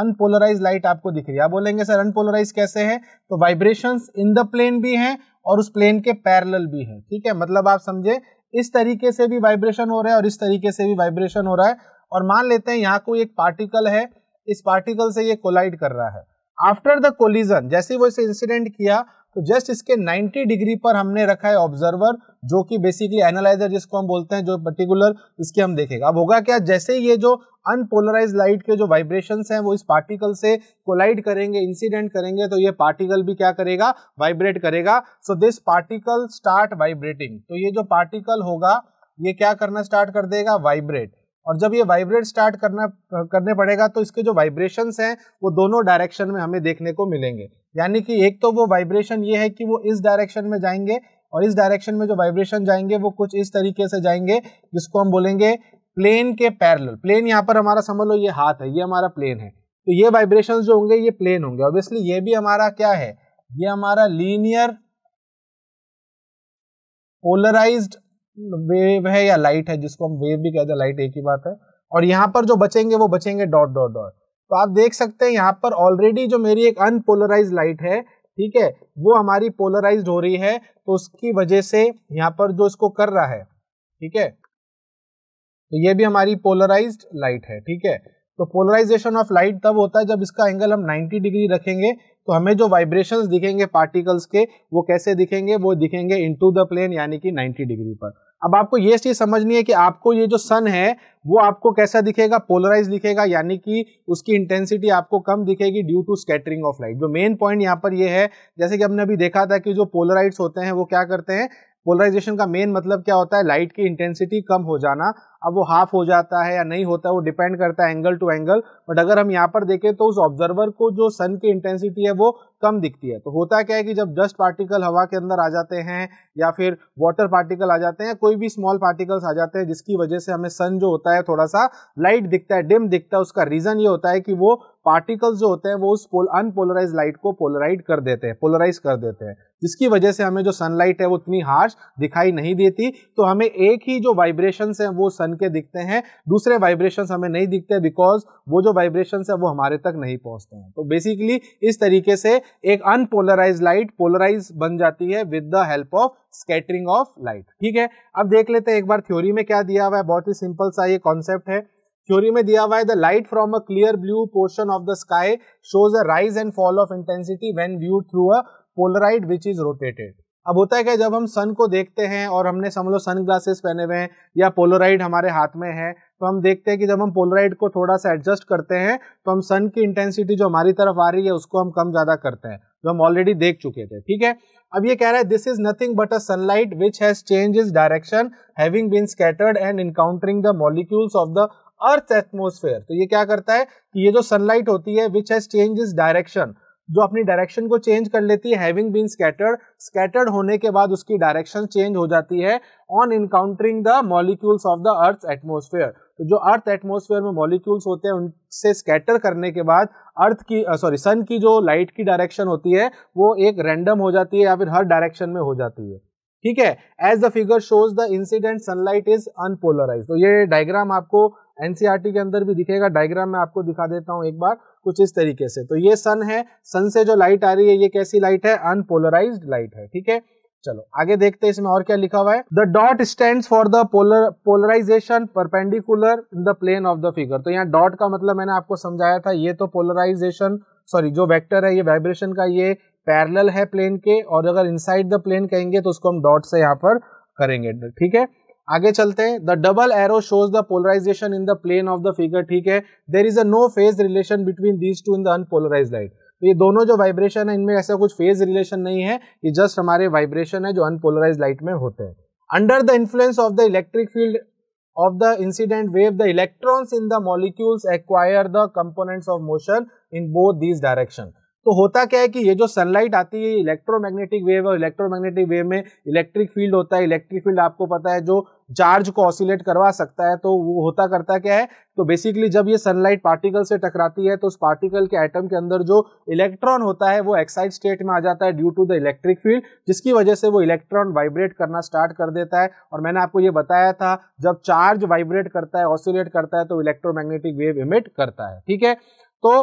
अनपोलराइज लाइट आपको दिख रही है आप बोलेंगे सर अनपोलराइज कैसे है तो वाइब्रेशंस इन द प्लेन भी हैं और उस प्लेन के पैरेलल भी हैं ठीक है मतलब आप समझे इस तरीके से भी वाइब्रेशन हो रहा है और इस तरीके से भी वाइब्रेशन हो रहा है और मान लेते हैं यहाँ कोई एक पार्टिकल है इस पार्टिकल से ये कोलाइड कर रहा है आफ्टर द कोलिजन जैसे वो इसे इंसिडेंट किया तो जस्ट इसके 90 डिग्री पर हमने रखा है ऑब्जर्वर जो कि बेसिकली एनालाइजर जिसको हम बोलते हैं जो पर्टिकुलर इसके हम देखेगा अब होगा क्या जैसे ये जो अनपोलराइज लाइट के जो वाइब्रेशन हैं वो इस पार्टिकल से कोलाइड करेंगे इंसिडेंट करेंगे तो ये पार्टिकल भी क्या करेगा वाइब्रेट करेगा so this particle start vibrating तो ये जो पार्टिकल होगा ये क्या करना स्टार्ट कर देगा वाइब्रेट और जब ये वाइब्रेट स्टार्ट करना करने पड़ेगा तो इसके जो वाइब्रेशंस हैं वो दोनों डायरेक्शन में हमें देखने को मिलेंगे यानी कि एक तो वो वाइब्रेशन ये है कि वो इस डायरेक्शन में जाएंगे और इस डायरेक्शन में जो वाइब्रेशन जाएंगे वो कुछ इस तरीके से जाएंगे जिसको हम बोलेंगे प्लेन के पैरल प्लेन यहाँ पर हमारा समझ लो ये हाथ है ये हमारा प्लेन है तो ये वाइब्रेशन जो होंगे ये प्लेन होंगे ऑब्वियसली ये भी हमारा क्या है ये हमारा लीनियर पोलराइज्ड वेव है या लाइट है जिसको हम वेव भी कहते हैं लाइट एक ही बात है और यहाँ पर जो बचेंगे वो बचेंगे डॉट डॉट डॉट तो आप देख सकते हैं यहाँ पर ऑलरेडी जो मेरी एक अनपोलराइज लाइट है ठीक है वो हमारी पोलराइज हो रही है तो उसकी वजह से यहाँ पर जो इसको कर रहा है ठीक है तो ये भी हमारी पोलराइज लाइट है ठीक है तो पोलराइजेशन ऑफ लाइट तब होता है जब इसका एंगल हम 90 डिग्री रखेंगे तो हमें जो वाइब्रेशंस दिखेंगे पार्टिकल्स के वो कैसे दिखेंगे वो दिखेंगे इनटू द प्लेन यानी कि 90 डिग्री पर अब आपको ये चीज समझनी है कि आपको ये जो सन है वो आपको कैसा दिखेगा पोलराइज दिखेगा यानी कि उसकी इंटेंसिटी आपको कम दिखेगी due to scattering of light जो मेन पॉइंट यहाँ पर ये है जैसे कि हमने अभी देखा था कि जो पोलराइड्स होते हैं वो क्या करते हैं पोलराइजेशन का मेन मतलब क्या होता है लाइट की इंटेंसिटी कम हो जाना अब वो हाफ हो जाता है या नहीं होता है वो डिपेंड करता है एंगल टू एंगल बट अगर हम यहाँ पर देखें तो उस ऑब्जर्वर को जो सन की इंटेंसिटी है वो कम दिखती है तो होता क्या है कि जब डस्ट पार्टिकल हवा के अंदर आ जाते हैं या फिर वाटर पार्टिकल आ जाते हैं कोई भी स्मॉल पार्टिकल्स आ जाते हैं जिसकी वजह से हमें सन जो होता है थोड़ा सा लाइट दिखता है डिम दिखता है उसका रीजन ये होता है कि वो पार्टिकल्स जो होते हैं वो उस अनपोलराइज लाइट को पोलराइड कर देते हैं पोलराइज कर देते हैं जिसकी वजह से हमें जो सनलाइट है वो उतनी हार्श दिखाई नहीं देती तो हमें एक ही जो वाइब्रेशन है वो सन बन के दिखते हैं दूसरे वाइब्रेशन हमें नहीं दिखते बिकॉज वो जो वाइब्रेशन है वो हमारे तक नहीं पहुंचते हैं तो बेसिकली इस तरीके से एक अनपोलराइज लाइट पोलराइज बन जाती है with the help of scattering of light ठीक है अब देख लेते हैं एक बार थ्योरी में क्या दिया हुआ है बहुत ही सिंपल सा ये कॉन्सेप्ट है थ्योरी में दिया हुआ है the light from a clear blue portion of the sky shows a rise and fall of intensity when view through a polaroid which is rotated अब होता है क्या जब हम सन को देखते हैं और हमने समझ लो सन ग्लासेस पहने हुए हैं या पोलोराइड हमारे हाथ में है तो हम देखते हैं कि जब हम पोलोराइड को थोड़ा सा एडजस्ट करते हैं तो हम सन की इंटेंसिटी जो हमारी तरफ आ रही है उसको हम कम ज़्यादा करते हैं जो हम ऑलरेडी देख चुके थे ठीक है अब ये कह रहा है this is nothing but a sunlight which has change is direction having been scattered and encountering the molecules of the earth atmosphere तो ये क्या करता है कि ये जो सनलाइट होती है which has change is direction जो अपनी डायरेक्शन को चेंज कर लेती है हैविंग बीन स्कैटर्ड स्कैटर्ड होने के बाद उसकी डायरेक्शन चेंज हो जाती है on encountering the molecules of the earth atmosphere तो जो अर्थ एटमोसफेयर में मॉलिक्यूल्स होते हैं उनसे स्कैटर करने के बाद अर्थ की सॉरी सन की जो लाइट की डायरेक्शन होती है वो एक रैंडम हो जाती है या फिर हर डायरेक्शन में हो जाती है ठीक है as the figure shows the incident sunlight is unpolarise तो ये डायग्राम आपको एनसीईआरटी के अंदर भी दिखेगा डायग्राम में आपको दिखा देता हूँ एक बार कुछ इस तरीके से तो ये सन है सन से जो लाइट आ रही है ये कैसी लाइट है अनपोलराइज लाइट है ठीक है चलो आगे देखते हैं इसमें और क्या लिखा हुआ है the dot stand for the polar polarisation perpendicular in the plane of the figure तो यहाँ डॉट का मतलब मैंने आपको समझाया था ये तो पोलराइजेशन सॉरी जो वेक्टर है ये वाइब्रेशन का ये पैरेलल है प्लेन के और अगर इनसाइड द प्लेन कहेंगे तो उसको हम डॉट से यहाँ पर करेंगे ठीक है आगे चलते हैं the double arrow shows the polarisation in the plane of the figure ठीक है there is a no phase relation between these two in the unpolarise light तो ये दोनों जो वाइब्रेशन है इनमें ऐसा कुछ फेज रिलेशन नहीं है ये जस्ट हमारे वाइब्रेशन है जो अनपोलराइज लाइट में होते हैं under the influence of the electric field of the incident wave the electrons in the molecules acquire the components of motion in both these direction तो होता क्या है कि ये जो सनलाइट आती है इलेक्ट्रोमैग्नेटिक वेव और इलेक्ट्रोमैग्नेटिक वेव में इलेक्ट्रिक फील्ड होता है इलेक्ट्रिक फील्ड आपको पता है जो चार्ज को ऑसिलेट करवा सकता है तो वो होता करता क्या है तो बेसिकली जब ये सनलाइट पार्टिकल से टकराती है तो उस पार्टिकल के आइटम के अंदर जो इलेक्ट्रॉन होता है वो एक्साइड स्टेट में आ जाता है due to the electric field जिसकी वजह से वो इलेक्ट्रॉन वाइब्रेट करना स्टार्ट कर देता है और मैंने आपको ये बताया था जब चार्ज वाइब्रेट करता है ऑसिलेट करता है तो इलेक्ट्रोमैग्नेटिक वेव इमिट करता है ठीक है तो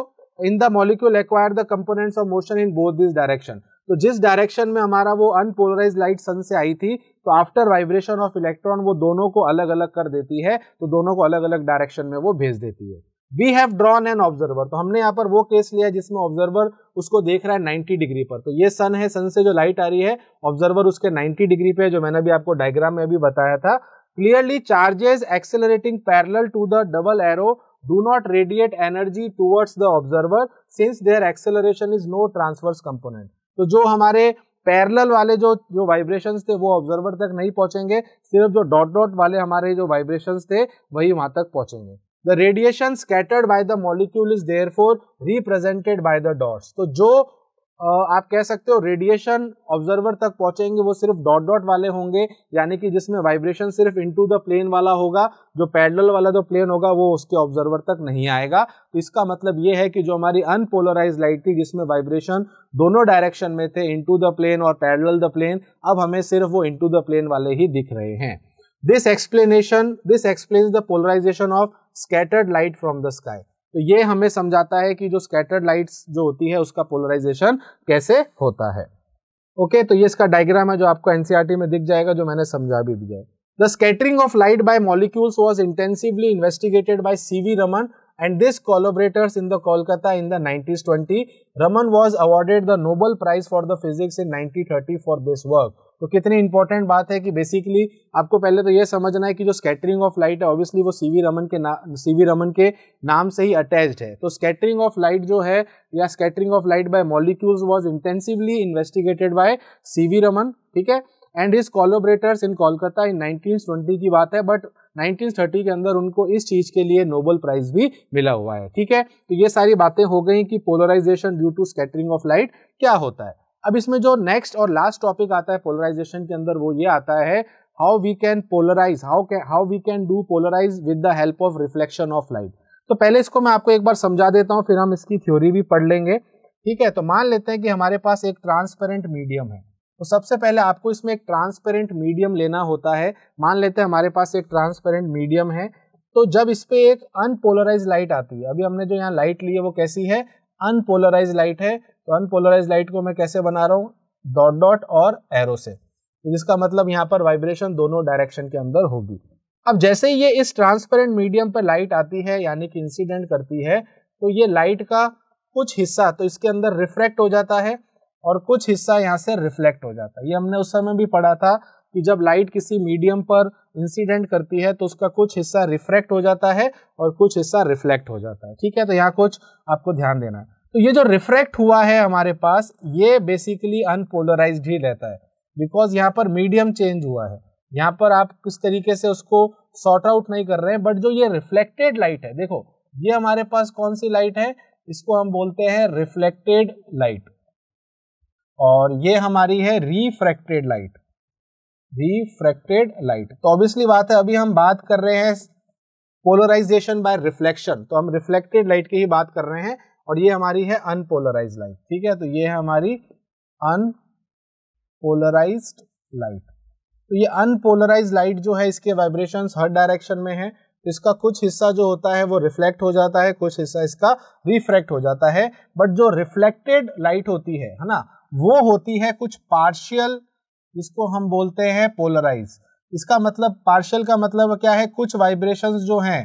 in the molecule acquire the components of motion in both this direction तो जिस डायरेक्शन में हमारा वो अनपोलराइज लाइट सन से आई थी तो आफ्टर वाइब्रेशन ऑफ इलेक्ट्रॉन वो दोनों को अलग अलग कर देती है तो दोनों को अलग अलग डायरेक्शन में वो भेज देती है we have drawn an observer तो हमने यहाँ पर वो केस लिया जिसमें ऑब्जर्वर उसको देख रहा है 90 डिग्री पर तो ये सन है सन से जो लाइट आ रही है ऑब्जर्वर उसके 90 डिग्री पे है जो मैंने भी आपको डायग्राम में भी बताया था clearly charges accelerating parallel to the double arrow do not radiate energy towards the observer since their acceleration is no transverse component. तो जो हमारे पैरेलल वाले जो जो वाइब्रेशंस थे वो ऑब्जर्वर तक नहीं पहुंचेंगे सिर्फ जो डॉट डॉट वाले हमारे जो वाइब्रेशंस थे वही वहां तक पहुंचेंगे the radiation scattered by the molecule is therefore represented by the dots तो जो आप कह सकते हो रेडिएशन ऑब्जर्वर तक पहुंचेंगे वो सिर्फ डॉट डॉट वाले होंगे यानी कि जिसमें वाइब्रेशन सिर्फ इनटू द प्लेन वाला होगा जो पैडल वाला जो प्लेन होगा वो उसके ऑब्जर्वर तक नहीं आएगा तो इसका मतलब ये है कि जो हमारी अनपोलराइज लाइट थी जिसमें वाइब्रेशन दोनों डायरेक्शन में थे इंटू द प्लेन और पैडल द प्लेन अब हमें सिर्फ वो इंटू द प्लेन वाले ही दिख रहे हैं this explanation this explain the polarisation of scattered light from the sky तो ये हमें समझाता है कि जो स्कैटर्ड लाइट्स जो होती है उसका पोलराइजेशन कैसे होता है ओके तो ये इसका डायग्राम है जो आपको एनसीईआरटी e में दिख जाएगा जो मैंने समझा भी दिया है the scattering of light by molecules was intensively investigated by C V Raman and this collaborators in the Kolkata in the 90s 20 Raman was awarded the Nobel Prize for the Physics in 1930 for this work. तो कितनी इंपॉर्टेंट बात है कि बेसिकली आपको पहले तो यह समझना है कि जो स्कैटरिंग ऑफ लाइट है ऑब्वियसली वो सीवी रमन के नाम सीवी रमन के नाम से ही अटैच्ड है तो स्कैटरिंग ऑफ लाइट जो है या scattering of light by molecules was intensively investigated by C V Raman ठीक है and his collaborators in Kolkata in nineteen की बात है बट 1930 के अंदर उनको इस चीज के लिए नोबल प्राइज भी मिला हुआ है ठीक है तो ये सारी बातें हो गई कि polarisation due to scattering of light क्या होता है अब इसमें जो नेक्स्ट और लास्ट टॉपिक आता है पोलराइजेशन के अंदर वो ये आता है how we can polarise how can how we can do polarise with the help of reflection of light तो पहले इसको मैं आपको एक बार समझा देता हूँ फिर हम इसकी थ्योरी भी पढ़ लेंगे ठीक है तो मान लेते हैं कि हमारे पास एक ट्रांसपेरेंट मीडियम है तो सबसे पहले आपको इसमें एक ट्रांसपेरेंट मीडियम लेना होता है मान लेते हैं हमारे पास एक ट्रांसपेरेंट मीडियम है तो जब इस पर एक अनपोलराइज लाइट आती है अभी हमने जो यहाँ लाइट ली है वो कैसी है अनपोलराइज लाइट है तो अनपोलराइज लाइट को मैं कैसे बना रहा हूँ डॉट डॉट और एरो से तो जिसका मतलब यहाँ पर वाइब्रेशन दोनों डायरेक्शन के अंदर होगी अब जैसे ही ये इस ट्रांसपेरेंट मीडियम पर लाइट आती है यानी कि इंसिडेंट करती है तो ये लाइट का कुछ हिस्सा तो इसके अंदर रिफ्रैक्ट हो जाता है और कुछ हिस्सा यहाँ से रिफ्लेक्ट हो जाता है ये हमने उस समय भी पढ़ा था कि जब लाइट किसी मीडियम पर इंसिडेंट करती है तो उसका कुछ हिस्सा रिफ्रैक्ट हो जाता है और कुछ हिस्सा रिफ्लेक्ट हो जाता है ठीक है तो यहाँ कुछ आपको ध्यान देना है तो ये जो रिफ्रैक्ट हुआ है हमारे पास ये बेसिकली अनपोलराइज ही रहता है बिकॉज यहाँ पर मीडियम चेंज हुआ है यहाँ पर आप किस तरीके से उसको सॉर्ट आउट नहीं कर रहे हैं बट जो ये रिफ्लेक्टेड लाइट है देखो ये हमारे पास कौन सी लाइट है इसको हम बोलते हैं रिफ्लेक्टेड लाइट और ये हमारी है रिफ्रैक्टेड लाइट रिफ्रैक्टेड लाइट तो ऑब्वियसली बात है अभी हम बात कर रहे हैं पोलराइजेशन बाय रिफ्लेक्शन तो हम रिफ्लेक्टेड लाइट की ही बात कर रहे हैं और ये हमारी है अनपोलराइज लाइट ठीक है तो ये है हमारी अनपोलराइज लाइट तो ये अनपोलराइज लाइट जो है इसके वाइब्रेशन हर डायरेक्शन में है तो इसका कुछ हिस्सा जो होता है वो रिफ्लेक्ट हो जाता है कुछ हिस्सा इसका रिफ्रैक्ट हो जाता है बट जो रिफ्लेक्टेड लाइट होती है है ना वो होती है कुछ पार्शियल जिसको हम बोलते हैं पोलराइज इसका मतलब पार्शियल का मतलब क्या है कुछ वाइब्रेशंस जो हैं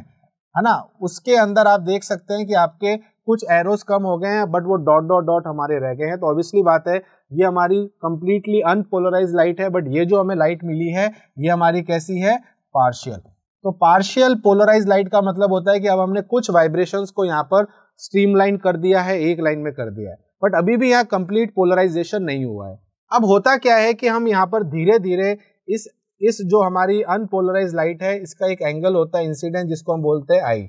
है ना उसके अंदर आप देख सकते हैं कि आपके कुछ एरोस कम हो गए हैं बट वो डॉट डॉट डॉट हमारे रह गए हैं तो ऑब्वियसली बात है ये हमारी कंप्लीटली अनपोलराइज लाइट है बट ये जो हमें लाइट मिली है ये हमारी कैसी है पार्शियल तो पार्शियल पोलराइज लाइट का मतलब होता है कि अब हमने कुछ वाइब्रेशंस को यहाँ पर स्ट्रीमलाइन कर दिया है एक लाइन में कर दिया है बट अभी भी यहाँ कंप्लीट पोलराइजेशन नहीं हुआ है अब होता क्या है कि हम यहाँ पर धीरे धीरे इस इस जो हमारी अनपोलराइज लाइट है इसका एक एंगल होता है इंसिडेंट जिसको हम बोलते हैं आई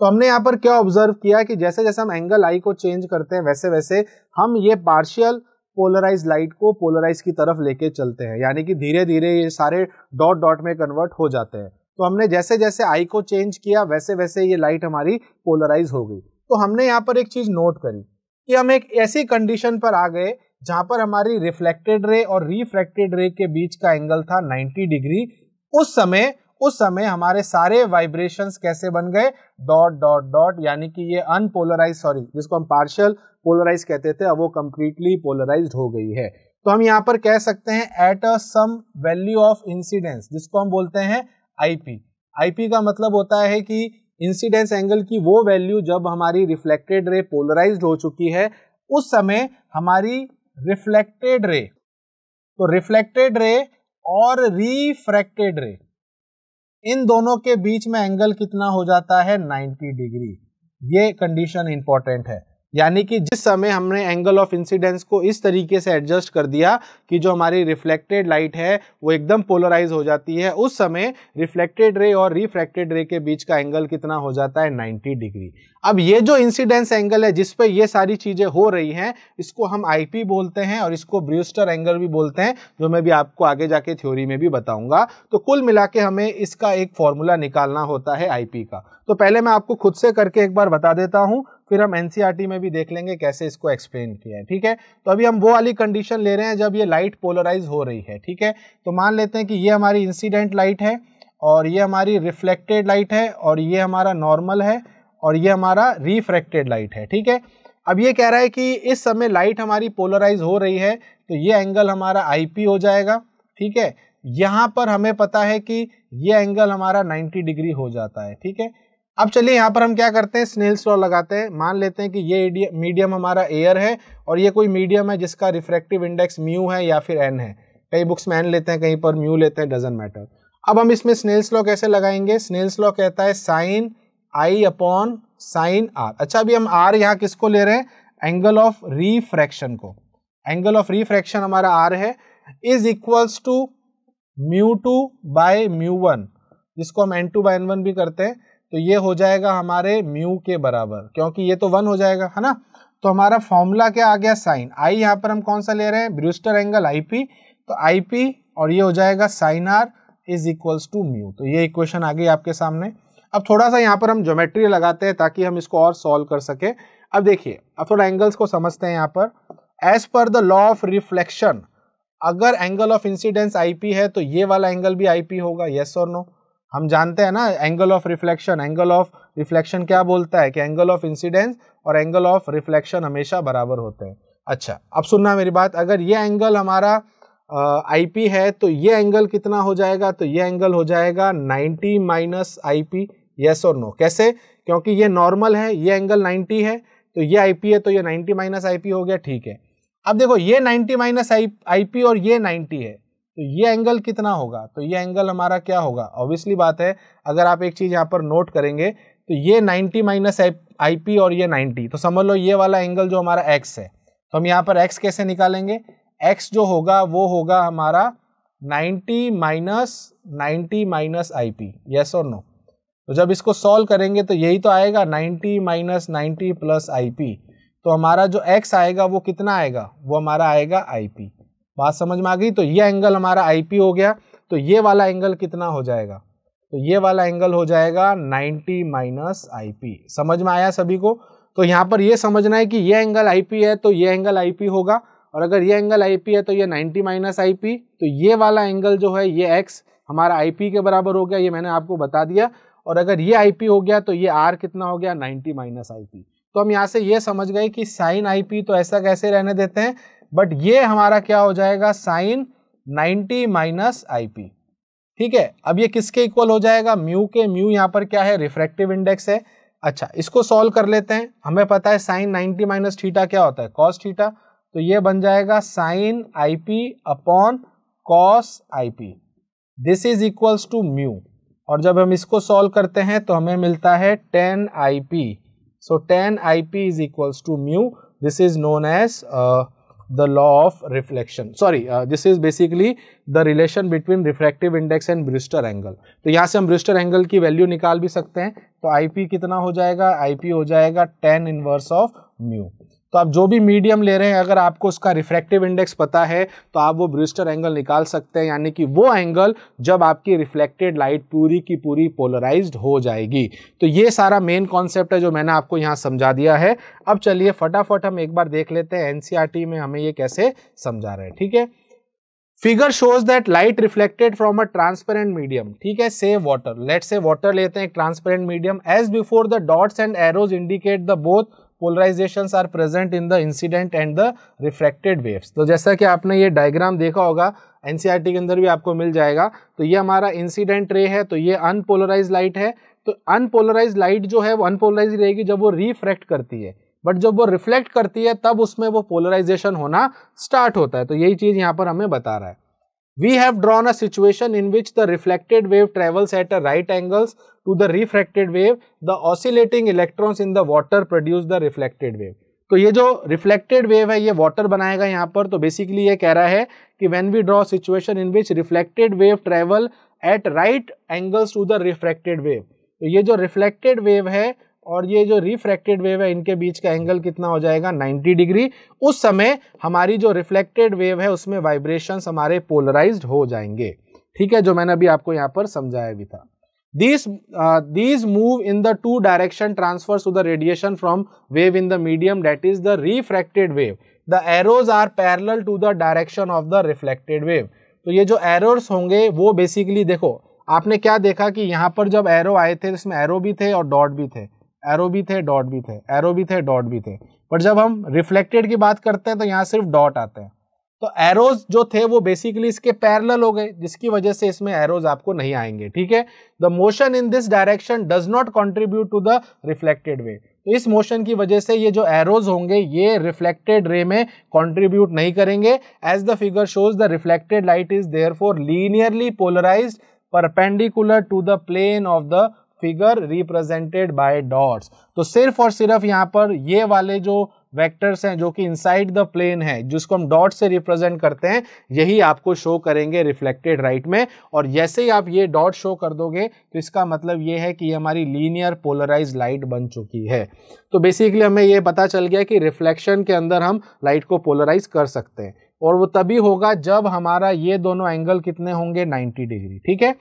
तो हमने यहाँ पर क्या ऑब्जर्व किया कि जैसे जैसे हम एंगल आई को चेंज करते हैं वैसे वैसे हम ये पार्शियल पोलराइज लाइट को पोलराइज की तरफ लेके चलते हैं यानी कि धीरे धीरे ये सारे डॉट डॉट में कन्वर्ट हो जाते हैं तो हमने जैसे जैसे आई को चेंज किया वैसे वैसे ये लाइट हमारी पोलराइज हो गई तो हमने यहाँ पर एक चीज नोट करी कि हम एक ऐसी कंडीशन पर आ गए जहां पर हमारी रिफ्लेक्टेड रे और रिफ्रैक्टेड रे के बीच का एंगल था 90 डिग्री उस समय उस समय हमारे सारे वाइब्रेशंस कैसे बन गए डॉट डॉट डॉट यानी कि ये अनपोलराइज सॉरी जिसको हम पार्शियल पोलराइज कहते थे अब वो कंप्लीटली पोलराइज हो गई है तो हम यहाँ पर कह सकते हैं at a some value of incidence जिसको हम बोलते हैं आईपी आईपी का मतलब होता है कि इंसिडेंस एंगल की वो वैल्यू जब हमारी रिफ्लेक्टेड रे पोलराइज हो चुकी है उस समय हमारी रिफ्लेक्टेड रे तो रिफ्लेक्टेड रे और रिफ्रैक्टेड रे इन दोनों के बीच में एंगल कितना हो जाता है 90 डिग्री ये कंडीशन इंपॉर्टेंट है यानी कि जिस समय हमने एंगल ऑफ इंसिडेंस को इस तरीके से एडजस्ट कर दिया कि जो हमारी रिफ्लेक्टेड लाइट है वो एकदम पोलराइज हो जाती है उस समय रिफ्लेक्टेड रे और रिफ्रैक्टेड रे के बीच का एंगल कितना हो जाता है 90 डिग्री अब ये जो इंसिडेंस एंगल है जिस पे ये सारी चीज़ें हो रही हैं इसको हम आईपी बोलते हैं और इसको ब्रूस्टर एंगल भी बोलते हैं जो मैं भी आपको आगे जाके थ्योरी में भी बताऊंगा तो कुल मिला के हमें इसका एक फॉर्मूला निकालना होता है आईपी का तो पहले मैं आपको खुद से करके एक बार बता देता हूँ फिर हम एन e में भी देख लेंगे कैसे इसको एक्सप्लेन किया है ठीक है तो अभी हम वो वाली कंडीशन ले रहे हैं जब ये लाइट पोलराइज हो रही है ठीक है तो मान लेते हैं कि ये हमारी इंसिडेंट लाइट है और ये हमारी रिफ्लेक्टेड लाइट है और ये हमारा नॉर्मल है और ये हमारा रिफ्रैक्टेड लाइट है ठीक है अब ये कह रहा है कि इस समय लाइट हमारी पोलराइज हो रही है तो ये एंगल हमारा आई हो जाएगा ठीक है यहाँ पर हमें पता है कि ये एंगल हमारा 90 डिग्री हो जाता है ठीक है अब चलिए यहाँ पर हम क्या करते हैं स्नेल्स लॉ लगाते हैं मान लेते हैं कि ये मीडियम हमारा एयर है और ये कोई मीडियम है जिसका रिफ्रैक्टिव इंडेक्स म्यू है या फिर एन है कई बुक्स में एन लेते हैं कहीं पर म्यू लेते हैं डजेंट मैटर अब हम इसमें स्नेल्स लॉ कैसे लगाएंगे स्नेल्स लॉ कहता है sine i upon sine r अच्छा अभी हम आर यहाँ किसको ले रहे हैं एंगल ऑफ रिफ्रैक्शन को एंगल ऑफ रिफ्रैक्शन हमारा आर है is equals to mu two by mu one जिसको हम n two by n one भी करते हैं तो ये हो जाएगा हमारे म्यू के बराबर क्योंकि ये तो वन हो जाएगा है ना तो हमारा फॉर्मूला क्या आ गया साइन आई यहाँ पर हम कौन सा ले रहे हैं ब्रूस्टर एंगल आई पी तो आई पी और ये हो जाएगा sine r is equals to mu तो ये इक्वेशन आ गई आपके सामने अब थोड़ा सा यहाँ पर हम ज्योमेट्री लगाते हैं ताकि हम इसको और सॉल्व कर सके अब देखिए अब थोड़ा एंगल्स को समझते हैं यहाँ पर as per the law of reflection अगर एंगल ऑफ इंसिडेंस आईपी है तो ये वाला एंगल भी आईपी होगा येस और नो हम जानते हैं ना angle of reflection angle of reflection क्या बोलता है कि एंगल ऑफ इंसिडेंस और एंगल ऑफ रिफ्लेक्शन हमेशा बराबर होते हैं अच्छा अब सुनना मेरी बात अगर ये एंगल हमारा आई पी है तो ये एंगल कितना हो जाएगा तो ये एंगल हो जाएगा 90 माइनस आई पी यस और नो कैसे क्योंकि ये नॉर्मल है ये एंगल 90 है तो ये आई पी है तो ये 90 माइनस आई पी हो गया ठीक है अब देखो ये 90 माइनस आई पी और ये 90 है तो ये एंगल कितना होगा तो ये एंगल हमारा क्या होगा ऑब्वियसली बात है अगर आप एक चीज़ यहाँ पर नोट करेंगे तो ये 90 माइनस आई और ये 90 तो समझ लो ये वाला एंगल जो हमारा एक्स है तो हम यहाँ पर एक्स कैसे निकालेंगे एक्स जो होगा वो होगा हमारा 90 minus ninety minus i yes और नो तो जब इसको सॉल्व करेंगे तो यही तो आएगा 90 माइनस नाइन्टी प्लस आई तो हमारा जो एक्स आएगा वो कितना आएगा वो हमारा आएगा आई बात समझ में आ गई तो ये एंगल हमारा आईपी हो गया तो ये वाला एंगल कितना हो जाएगा तो ये वाला एंगल हो जाएगा 90 माइनस आईपी समझ में आया सभी को तो यहाँ पर ये समझना है कि ये एंगल आईपी है तो ये एंगल आईपी होगा और अगर ये एंगल आईपी है तो ये 90 माइनस आईपी तो ये वाला एंगल जो है ये एक्स हमारा आईपी के बराबर हो गया ये मैंने आपको बता दिया और अगर ये आईपी हो गया तो ये आर कितना हो गया नाइन्टी माइनस तो हम यहाँ से ये समझ गए कि साइन आईपी तो ऐसा कैसे रहने देते हैं बट ये हमारा क्या हो जाएगा साइन 90 माइनस आई ठीक है अब ये किसके इक्वल हो जाएगा म्यू के म्यू यहाँ पर क्या है रिफ्रैक्टिव इंडेक्स है अच्छा इसको सॉल्व कर लेते हैं हमें पता है साइन 90 माइनस थीटा क्या होता है कॉस थीटा तो ये बन जाएगा sine p upon cos i this is equals to mu और जब हम इसको सॉल्व करते हैं तो हमें मिलता है tan i p so tan i p is equals to mu this is known as the law of reflection sorry uh, this is basically the relation between refractive index and brewster angle to yahan se hum brewster angle ki value nikal bhi sakte hain to ip kitna ho jayega ip ho jayega tan inverse of mu तो आप जो भी मीडियम ले रहे हैं अगर आपको उसका रिफ्रैक्टिव इंडेक्स पता है तो आप वो ब्रिस्टर एंगल निकाल सकते हैं यानी कि वो एंगल जब आपकी रिफ्लेक्टेड लाइट पूरी की पूरी पोलराइज्ड हो जाएगी तो ये सारा मेन कॉन्सेप्ट है जो मैंने आपको यहाँ समझा दिया है अब चलिए फटाफट हम एक बार देख लेते हैं एन e में हमें ये कैसे समझा रहे हैं ठीक है figure shows that light reflected from a transparent medium ठीक है say water let say water लेते हैं transparent medium as before the dots and arrows indicate the both polarisation are present in the incident and the reflected waves तो जैसा कि आपने ये डायग्राम देखा होगा एन e के अंदर भी आपको मिल जाएगा तो ये हमारा इंसिडेंट रे है तो ये अनपोलराइज लाइट है तो अनपोलराइज लाइट जो है वो अनपोलराइज रहेगी जब वो रिफ्रैक्ट करती है बट जब वो रिफ्लेक्ट करती है तब उसमें वो पोलराइजेशन होना स्टार्ट होता है तो यही चीज़ यहाँ पर हमें बता रहा है we have drawn a situation in which the reflected wave travels at a right angles to the refracted wave the oscillating electrons in the water produce the reflected wave तो ये जो रिफ्लेक्टेड वेव है ये वाटर बनाएगा यहाँ पर तो बेसिकली ये कह रहा है कि when we draw situation in which reflected wave travel at right angles to the refracted wave तो ये जो रिफ्लेक्टेड वेव है और ये जो रिफ्रैक्टेड वेव है इनके बीच का एंगल कितना हो जाएगा 90 डिग्री उस समय हमारी जो रिफ्लेक्टेड वेव है उसमें वाइब्रेशन हमारे पोलराइज हो जाएंगे ठीक है जो मैंने अभी आपको यहाँ पर समझाया भी था these these move in the two direction transfer to the radiation from wave in the medium that is the refracted wave the arrows are parallel to the direction of the reflected wave तो ये जो एरोस होंगे वो बेसिकली देखो आपने क्या देखा कि यहाँ पर जब एरो आए थे इसमें एरो भी थे और डॉट भी थे एरो भी थे डॉट भी थे एरो भी थे डॉट भी थे पर जब हम रिफ्लेक्टेड की बात करते हैं तो यहाँ सिर्फ डॉट आते हैं तो एरोज जो थे वो बेसिकली इसके पैरल हो गए जिसकी वजह से इसमें एरोज आपको नहीं आएंगे ठीक है the motion in this direction does not contribute to the reflected wave तो इस मोशन की वजह से ये जो एरोज होंगे ये रिफ्लेक्टेड रे में कॉन्ट्रीब्यूट नहीं करेंगे as the figure shows the reflected light is therefore linearly polarise perpendicular to the plane of the figure represented by dots तो सिर्फ और सिर्फ यहाँ पर ये वाले जो वेक्टर्स हैं जो कि इनसाइड द प्लेन है जिसको हम डॉट से रिप्रेजेंट करते हैं यही आपको शो करेंगे रिफ्लेक्टेड राइट में और जैसे ही आप ये डॉट शो कर दोगे तो इसका मतलब ये है कि ये हमारी लीनियर पोलराइज लाइट बन चुकी है तो बेसिकली हमें ये पता चल गया कि रिफ्लेक्शन के अंदर हम लाइट को पोलराइज कर सकते हैं और वो तभी होगा जब हमारा ये दोनों एंगल कितने होंगे 90 डिग्री ठीक है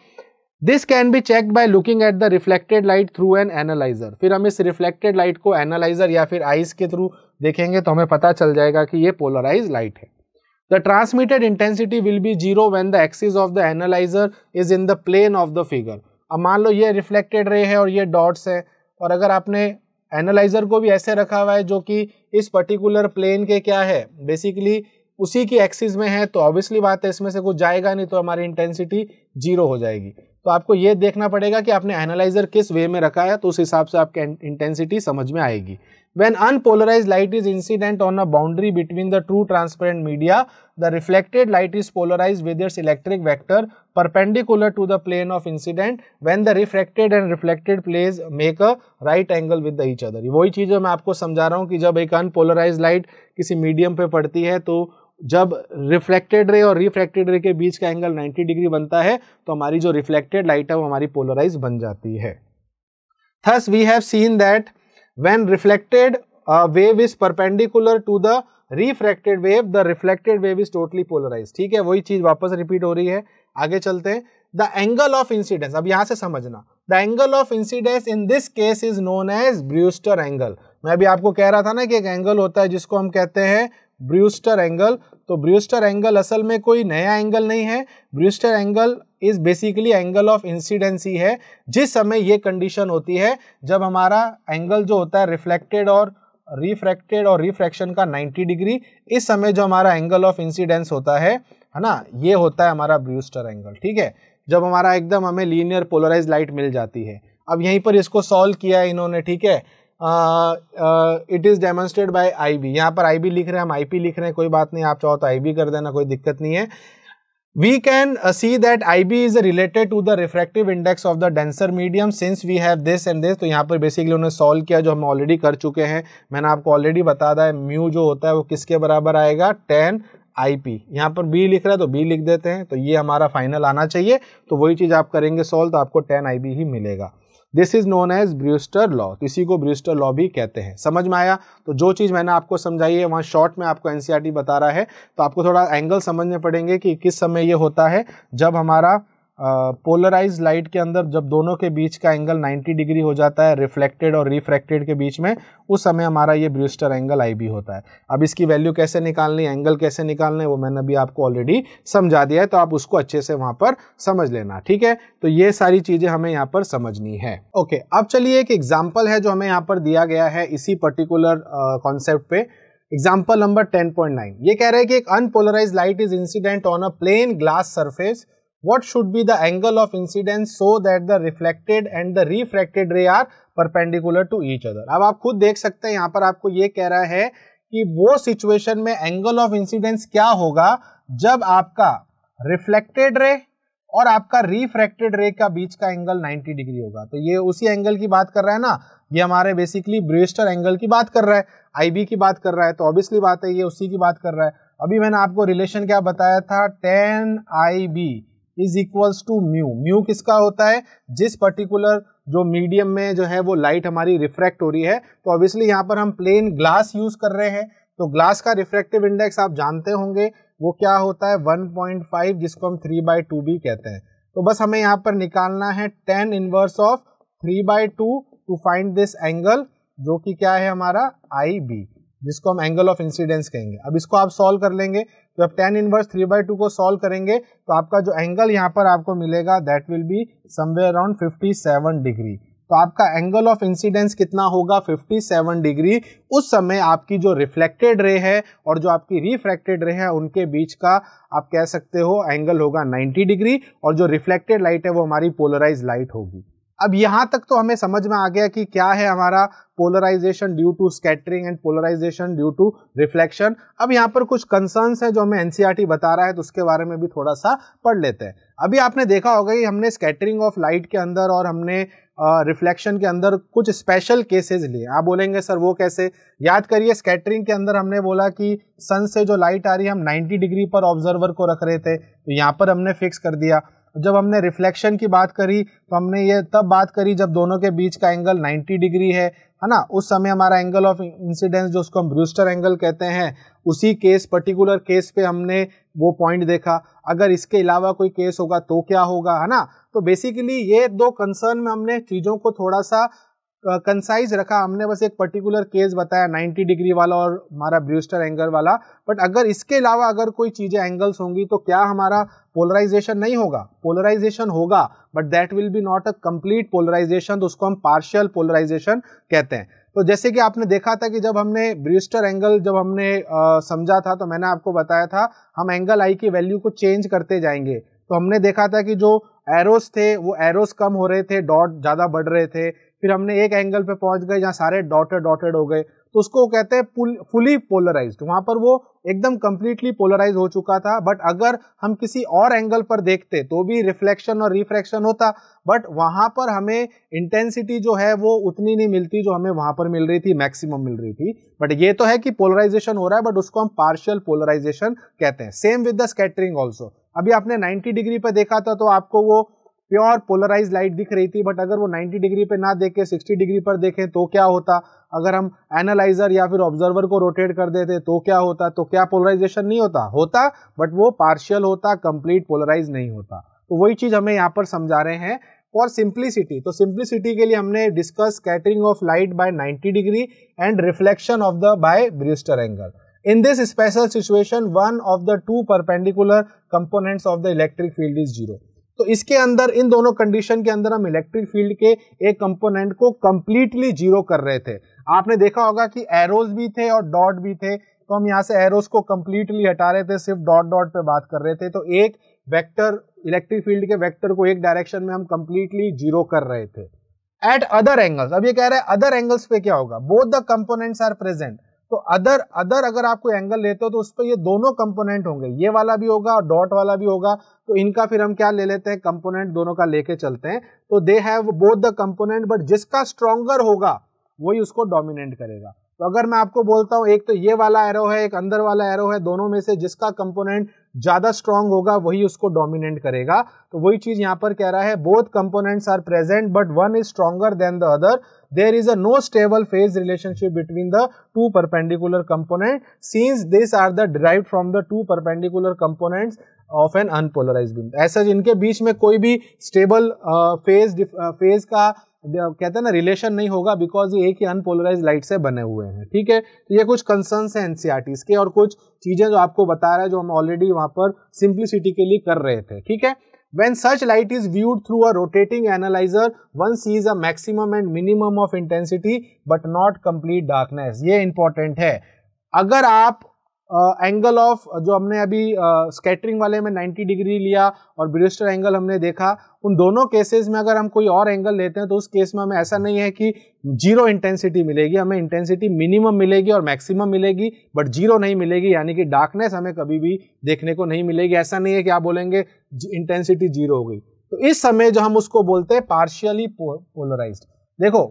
this can be check by looking at the reflected light through an analyser फिर हम इस रिफ्लेक्टेड लाइट को एनालाइजर या फिर आइस के थ्रू देखेंगे तो हमें पता चल जाएगा कि ये पोलराइज लाइट है the transmitted intensity will be zero when the axis of the analyser is in the plane of the figure अब मान लो ये रिफ्लेक्टेड रे है और ये डॉट्स है और अगर आपने एनालाइजर को भी ऐसे रखा हुआ है जो कि इस पर्टिकुलर प्लेन के क्या है बेसिकली उसी की एक्सिस में है तो ऑब्वियसली बात है इसमें से कुछ जाएगा नहीं तो हमारी इंटेंसिटी जीरो हो जाएगी तो आपको ये देखना पड़ेगा कि आपने एनालाइजर किस वे में रखा है तो उस हिसाब से आपके इंटेंसिटी समझ में आएगी when unpolarise light is incident on a boundary between the two transparent media the reflected light is polarise with its electric vector perpendicular to the plane of incident when the reflected and reflected plays make a right angle with the each other वही चीज़ मैं आपको समझा रहा हूँ कि जब एक अनपोलराइज लाइट किसी मीडियम पर पड़ती है तो जब रिफ्लेक्टेड रे और रिफ्रैक्टेड रे के बीच का एंगल 90 डिग्री बनता है तो हमारी जो रिफ्लेक्टेड लाइट है वो हमारी पोलराइज बन जाती है thus we have seen that when reflected wave is perpendicular to the refracted wave the reflected wave is totally polarise ठीक है वही चीज वापस रिपीट हो रही है आगे चलते हैं द एंगल ऑफ इंसिडेंस अब यहां से समझना the angle of incidence in this case is known as Brewster angle मैं अभी आपको कह रहा था ना कि एक एंगल होता है जिसको हम कहते हैं ब्रूस्टर एंगल तो ब्रूस्टर एंगल असल में कोई नया एंगल नहीं है Brewster angle is basically angle of incidence है जिस समय ये कंडीशन होती है जब हमारा एंगल जो होता है रिफ्लेक्टेड और रिफ्रैक्टेड और रिफ्रैक्शन का 90 डिग्री इस समय जो हमारा एंगल ऑफ इंसिडेंस होता है है ना ये होता है हमारा ब्रूस्टर एंगल ठीक है जब हमारा एकदम हमें लीनियर पोलराइज लाइट मिल जाती है अब यहीं पर इसको सॉल्व किया है इन्होंने ठीक है it is demonstrate by i b यहाँ पर आई बी लिख रहे हैं हम आई पी लिख रहे हैं कोई बात नहीं आप चाहो तो आई बी कर देना कोई दिक्कत नहीं है we can see that i b is related to the refractive index of the denser medium since we have this and this तो यहाँ पर बेसिकली उन्हें solve किया जो हम ऑलरेडी कर चुके हैं मैंने आपको ऑलरेडी बता दा है mu जो होता है वो किसके बराबर आएगा टेन आई पी यहाँ पर बी लिख रहा है तो बी लिख देते हैं तो ये हमारा फाइनल आना चाहिए तो वही चीज़ आप करेंगे सॉल्व तो आपको टेन आई बी ही मिलेगा this is known as Brewster law इसी को ब्रूस्टर लॉ भी कहते हैं समझ में आया तो जो चीज़ मैंने आपको समझाई है वहाँ शॉर्ट में आपको एनसीईआरटी e बता रहा है तो आपको थोड़ा एंगल समझने पड़ेंगे कि किस समय ये होता है जब हमारा पोलराइज लाइट के अंदर जब दोनों के बीच का एंगल 90 डिग्री हो जाता है रिफ्लेक्टेड और रिफ्रैक्टेड के बीच में उस समय हमारा ये ब्रूस्टर एंगल आई भी होता है अब इसकी वैल्यू कैसे निकालनी एंगल कैसे निकालना है वो मैंने अभी आपको ऑलरेडी समझा दिया है तो आप उसको अच्छे से वहाँ पर समझ लेना ठीक है तो ये सारी चीज़ें हमें यहाँ पर समझनी है ओके अब चलिए एक एग्जाम्पल है जो हमें यहाँ पर दिया गया है इसी पर्टिकुलर कॉन्सेप्ट पे एग्जाम्पल नंबर 10.9 ये कह रहे हैं कि एक unpolarise light is incident on a plane glass surface what should be the angle of incidence so that the reflected and the refracted ray are perpendicular to each other अब आप खुद देख सकते हैं यहाँ पर आपको ये कह रहा है कि वो सिचुएशन में एंगल ऑफ इंसिडेंस क्या होगा जब आपका रिफ्लेक्टेड रे और आपका रिफ्रैक्टेड रे का बीच का एंगल 90 डिग्री होगा तो ये उसी एंगल की बात कर रहा है ना ये हमारे बेसिकली ब्रेस्टर एंगल की बात कर रहा है आईबी की बात कर रहा है तो ऑब्वियसली बात है ये उसी की बात कर रहा है अभी मैंने आपको रिलेशन क्या बताया था tan i b is equals to mu mu किसका होता है जिस पर्टिकुलर जो मीडियम में जो है वो लाइट हमारी रिफ्रैक्ट हो रही है तो ऑब्वियसली यहाँ पर हम प्लेन ग्लास यूज कर रहे हैं तो ग्लास का रिफ्रैक्टिव इंडेक्स आप जानते होंगे वो क्या होता है 1.5 जिसको हम 3 बाई टू भी कहते हैं तो बस हमें यहाँ पर निकालना है tan inverse of three by two to find this angle जो कि क्या है हमारा आई बी जिसको हम एंगल ऑफ इंसिडेंस कहेंगे अब इसको आप सॉल्व कर लेंगे तो अब tan inverse three by two को सॉल्व करेंगे तो आपका जो एंगल यहाँ पर आपको मिलेगा that will be somewhere around fifty seven degree तो आपका एंगल ऑफ इंसिडेंस कितना होगा 57 डिग्री उस समय आपकी जो रिफ्लेक्टेड रे है और जो आपकी रिफ्रैक्टेड रे है उनके बीच का आप कह सकते हो एंगल होगा 90 डिग्री और जो रिफ्लेक्टेड लाइट है वो हमारी पोलराइज लाइट होगी अब यहां तक तो हमें समझ में आ गया कि क्या है हमारा polarisation due to scattering and polarisation due to reflection अब यहाँ पर कुछ कंसर्न्स हैं जो हमें एनसीईआरटी e बता रहा है तो उसके बारे में भी थोड़ा सा पढ़ लेते हैं अभी आपने देखा होगा कि हमने स्कैटरिंग ऑफ लाइट के अंदर और हमने रिफ्लेक्शन uh, के अंदर कुछ स्पेशल केसेस लिए आप बोलेंगे सर वो कैसे याद करिए स्कैटरिंग के अंदर हमने बोला कि सन से जो लाइट आ रही है हम 90 डिग्री पर ऑब्जर्वर को रख रहे थे तो यहाँ पर हमने फिक्स कर दिया जब हमने रिफ्लेक्शन की बात करी तो हमने ये तब बात करी जब दोनों के बीच का एंगल 90 डिग्री है है ना उस समय हमारा एंगल ऑफ इंसिडेंस जो उसको हम ब्रूस्टर एंगल कहते हैं उसी केस पर्टिकुलर केस पे हमने वो पॉइंट देखा अगर इसके अलावा कोई केस होगा तो क्या होगा है ना तो बेसिकली ये दो कंसर्न में हमने चीज़ों को थोड़ा सा कंसाइज uh, रखा हमने बस एक पर्टिकुलर केस बताया 90 डिग्री वाला और हमारा ब्रूस्टर एंगल वाला बट अगर इसके अलावा अगर कोई चीज़ें एंगल्स होंगी तो क्या हमारा पोलराइजेशन नहीं होगा पोलराइजेशन होगा but that will be not a complete polarisation तो उसको हम पार्शियल पोलराइजेशन कहते हैं तो जैसे कि आपने देखा था कि जब हमने ब्रूस्टर एंगल जब हमने uh, समझा था तो मैंने आपको बताया था हम एंगल आई की वैल्यू को चेंज करते जाएंगे तो हमने देखा था कि जो एरोस थे वो एरोस कम हो रहे थे डॉट ज़्यादा बढ़ रहे थे फिर हमने एक एंगल पे पहुंच गए जहां सारे डॉटेड डॉटेड हो गए तो उसको कहते हैं फुली पोलराइज्ड वहां पर वो एकदम कंप्लीटली पोलराइज हो चुका था बट अगर हम किसी और एंगल पर देखते तो भी रिफ्लेक्शन और रिफ्रैक्शन होता बट वहां पर हमें इंटेंसिटी जो है वो उतनी नहीं मिलती जो हमें वहां पर मिल रही थी मैक्सिमम मिल रही थी बट ये तो है कि पोलराइजेशन हो रहा है बट उसको हम पार्शियल पोलराइजेशन कहते हैं same with the scattering also अभी आपने 90 डिग्री पर देखा था तो आपको वो प्योर पोलराइज लाइट दिख रही थी बट अगर वो 90 डिग्री पे ना देखे 60 डिग्री पर देखें तो क्या होता अगर हम एनालाइजर या फिर ऑब्जर्वर को रोटेट कर देते तो क्या होता तो क्या पोलराइजेशन नहीं होता होता बट वो पार्शियल होता कंप्लीट पोलराइज नहीं होता तो वही चीज़ हमें यहाँ पर समझा रहे हैं फॉर सिंप्लिसिटी तो सिंप्लिसिटी के लिए हमने discuss scattering of light by 90 degree and reflection of the by Brewster angle in this special situation one of the two perpendicular components of the electric field is zero तो इसके अंदर इन दोनों कंडीशन के अंदर हम इलेक्ट्रिक फील्ड के एक कंपोनेंट को कंप्लीटली जीरो कर रहे थे आपने देखा होगा कि एरोज भी थे और डॉट भी थे तो हम यहाँ से एरोज को कंप्लीटली हटा रहे थे सिर्फ डॉट डॉट पे बात कर रहे थे तो एक वेक्टर इलेक्ट्रिक फील्ड के वेक्टर को एक डायरेक्शन में हम कंप्लीटली जीरो कर रहे थे एट अदर एंगल्स अब ये कह रहा है अदर एंगल्स पे क्या होगा both the components are present तो अदर अदर अगर आपको एंगल लेते हो तो उस पर ये दोनों कंपोनेंट होंगे ये वाला भी होगा और डॉट वाला भी होगा तो इनका फिर हम क्या ले लेते हैं कंपोनेंट दोनों का लेके चलते हैं तो they have both the component but जिसका स्ट्रॉन्गर होगा वही उसको डोमिनेट करेगा तो अगर मैं आपको बोलता हूँ एक तो ये वाला एरो है एक अंदर वाला एरो है दोनों में से जिसका कंपोनेंट ज्यादा स्ट्रांग होगा वही उसको डोमिनेट करेगा तो वही चीज यहाँ पर कह रहा है both components are present but one is stronger than the other there is a no stable phase relationship between the two perpendicular component since these are the derived from the two perpendicular components of an unpolarized beam ऐसा जिनके बीच में कोई भी स्टेबल फेज फेज का कहते हैं ना रिलेशन नहीं होगा बिकॉज ये एक ही अनपोलराइज लाइट से बने हुए हैं ठीक है तो ये कुछ कंसर्न है एनसीआरटी के और कुछ चीज़ें जो आपको बता रहा है जो हम ऑलरेडी वहां पर सिंप्लिसिटी के लिए कर रहे थे ठीक है When such light is viewed through a rotating analyzer, one sees a maximum and minimum of intensity but not complete darkness. ये important है अगर आप एंगल ऑफ जो हमने अभी स्कैटरिंग वाले में 90 डिग्री लिया और ब्रिस्टर एंगल हमने देखा उन दोनों केसेस में अगर हम कोई और एंगल लेते हैं तो उस केस में हमें ऐसा नहीं है कि जीरो इंटेंसिटी मिलेगी हमें इंटेंसिटी मिनिमम मिलेगी और मैक्सिमम मिलेगी बट जीरो नहीं मिलेगी यानी कि डार्कनेस हमें कभी भी देखने को नहीं मिलेगी ऐसा नहीं है कि आप बोलेंगे इंटेंसिटी जीरो हो गई तो इस समय जो हम उसको बोलते हैं पार्शियली पोलराइज देखो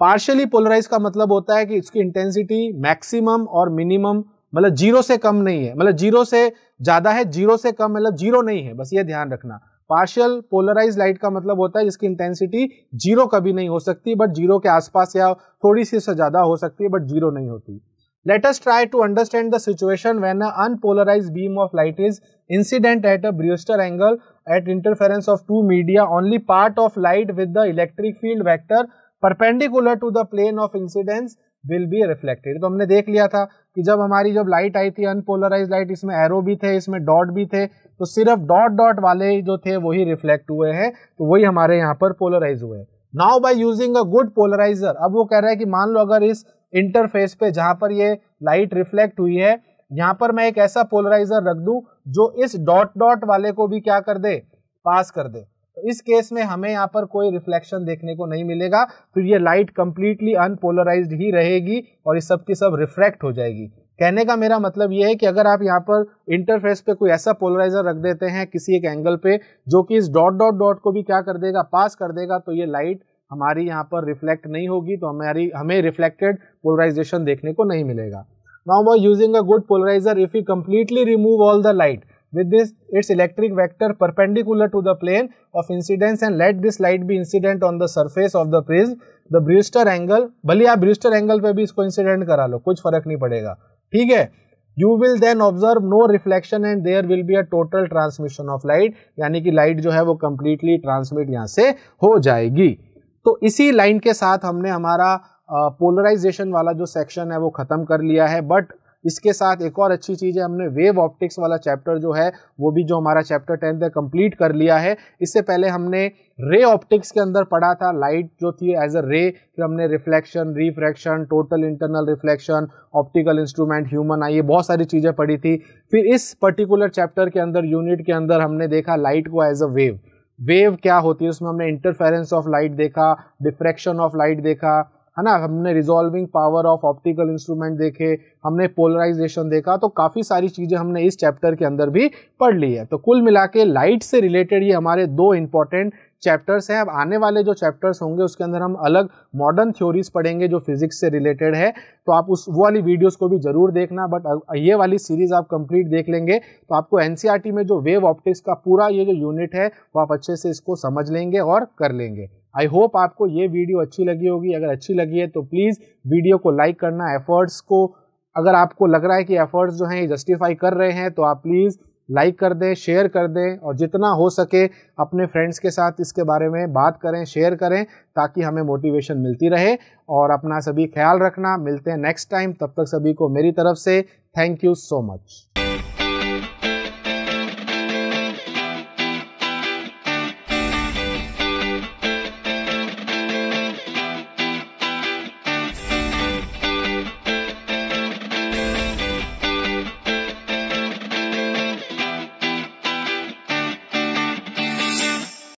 पार्शियली पोलराइज का मतलब होता है कि इसकी इंटेंसिटी मैक्सिमम और मिनिमम मतलब जीरो से कम नहीं है मतलब जीरो से ज्यादा है जीरो से कम मतलब जीरो नहीं है बस ये ध्यान रखना पार्शियल पोलराइज लाइट का मतलब होता है जिसकी इंटेंसिटी जीरो कभी नहीं हो सकती बट जीरो के आसपास या थोड़ी सी से ज्यादा हो सकती है बट जीरो नहीं होती let's try to understand the situation when a unpolarized beam of light is incident at a Brewster angle at interference of two media only part of light with the electric field vector perpendicular to the plane of incidence will be reflected तो हमने देख लिया था कि जब हमारी जब लाइट आई थी अनपोलराइज लाइट इसमें एरो भी थे इसमें डॉट भी थे तो सिर्फ डॉट डॉट वाले जो थे वही रिफ्लेक्ट हुए हैं तो वही हमारे यहाँ पर पोलराइज हुए हैं now by using a good polarizer अब वो कह रहा है कि मान लो अगर इस इंटरफेस पे जहाँ पर ये लाइट रिफ्लेक्ट हुई है यहाँ पर मैं एक ऐसा पोलराइजर रख दूँ जो इस डॉट डॉट वाले को भी क्या कर दे पास कर दे इस केस में हमें यहाँ पर कोई रिफ्लेक्शन देखने को नहीं मिलेगा फिर ये लाइट कंप्लीटली अनपोलराइज ही रहेगी और ये सब की सब रिफ्रैक्ट हो जाएगी कहने का मेरा मतलब ये है कि अगर आप यहाँ पर इंटरफेस पे कोई ऐसा पोलराइजर रख देते हैं किसी एक एंगल पे जो कि इस डॉट डॉट डॉट को भी क्या कर देगा पास कर देगा तो ये लाइट हमारी यहाँ पर रिफ्लेक्ट नहीं होगी तो हमारी हमें रिफ्लेक्टेड पोलराइजेशन देखने को नहीं मिलेगा नाउ वर using a good polarizer if you completely remove all the light with this its electric vector perpendicular to the plane of incidence and let this light be incident on the surface of the prism the brewster angle भले आप brewster angle पे भी इसको incident करा लो कुछ फर्क नहीं पड़ेगा ठीक है you will then observe no reflection and there will be a total transmission of light यानी कि लाइट जो है वो कम्प्लीटली ट्रांसमिट यहाँ से हो जाएगी तो इसी लाइन के साथ हमने हमारा पोलराइजेशन uh, वाला जो सेक्शन है वो ख़त्म कर लिया है बट इसके साथ एक और अच्छी चीज़ है हमने वेव ऑप्टिक्स वाला चैप्टर जो है वो भी जो हमारा चैप्टर टेंथ है कंप्लीट कर लिया है इससे पहले हमने रे ऑप्टिक्स के अंदर पढ़ा था लाइट जो थी एज अ रे फिर हमने reflection refraction total internal reflection optical instrument human eye ये बहुत सारी चीज़ें पढ़ी थी फिर इस पर्टिकुलर चैप्टर के अंदर यूनिट के अंदर हमने देखा लाइट को एज अ वेव वेव क्या होती है उसमें हमने इंटरफेरेंस ऑफ लाइट देखा डिफ्रैक्शन ऑफ लाइट देखा है ना हमने resolving power of optical instrument देखे हमने पोलराइजेशन देखा तो काफ़ी सारी चीज़ें हमने इस चैप्टर के अंदर भी पढ़ ली है तो कुल मिला के लाइट से रिलेटेड ये हमारे दो इंपॉर्टेंट चैप्टर्स हैं अब आने वाले जो चैप्टर्स होंगे उसके अंदर हम अलग मॉडर्न थ्योरीज पढ़ेंगे जो फिजिक्स से रिलेटेड है तो आप उस वो वाली वीडियोस को भी जरूर देखना बट ये वाली सीरीज आप कंप्लीट देख लेंगे तो आपको एनसीईआरटी e में जो वेव ऑप्टिक्स का पूरा ये जो यूनिट है वो आप अच्छे से इसको समझ लेंगे और कर लेंगे आई होप आपको ये वीडियो अच्छी लगी होगी अगर अच्छी लगी है तो प्लीज़ वीडियो को लाइक करना एफर्ट्स को अगर आपको लग रहा है कि एफर्ट्स जो हैं ये जस्टिफाई कर रहे हैं तो आप प्लीज़ लाइक कर दें शेयर कर दें और जितना हो सके अपने फ्रेंड्स के साथ इसके बारे में बात करें शेयर करें ताकि हमें मोटिवेशन मिलती रहे और अपना सभी ख्याल रखना मिलते हैं नेक्स्ट टाइम तब तक सभी को मेरी तरफ से थैंक यू सो मच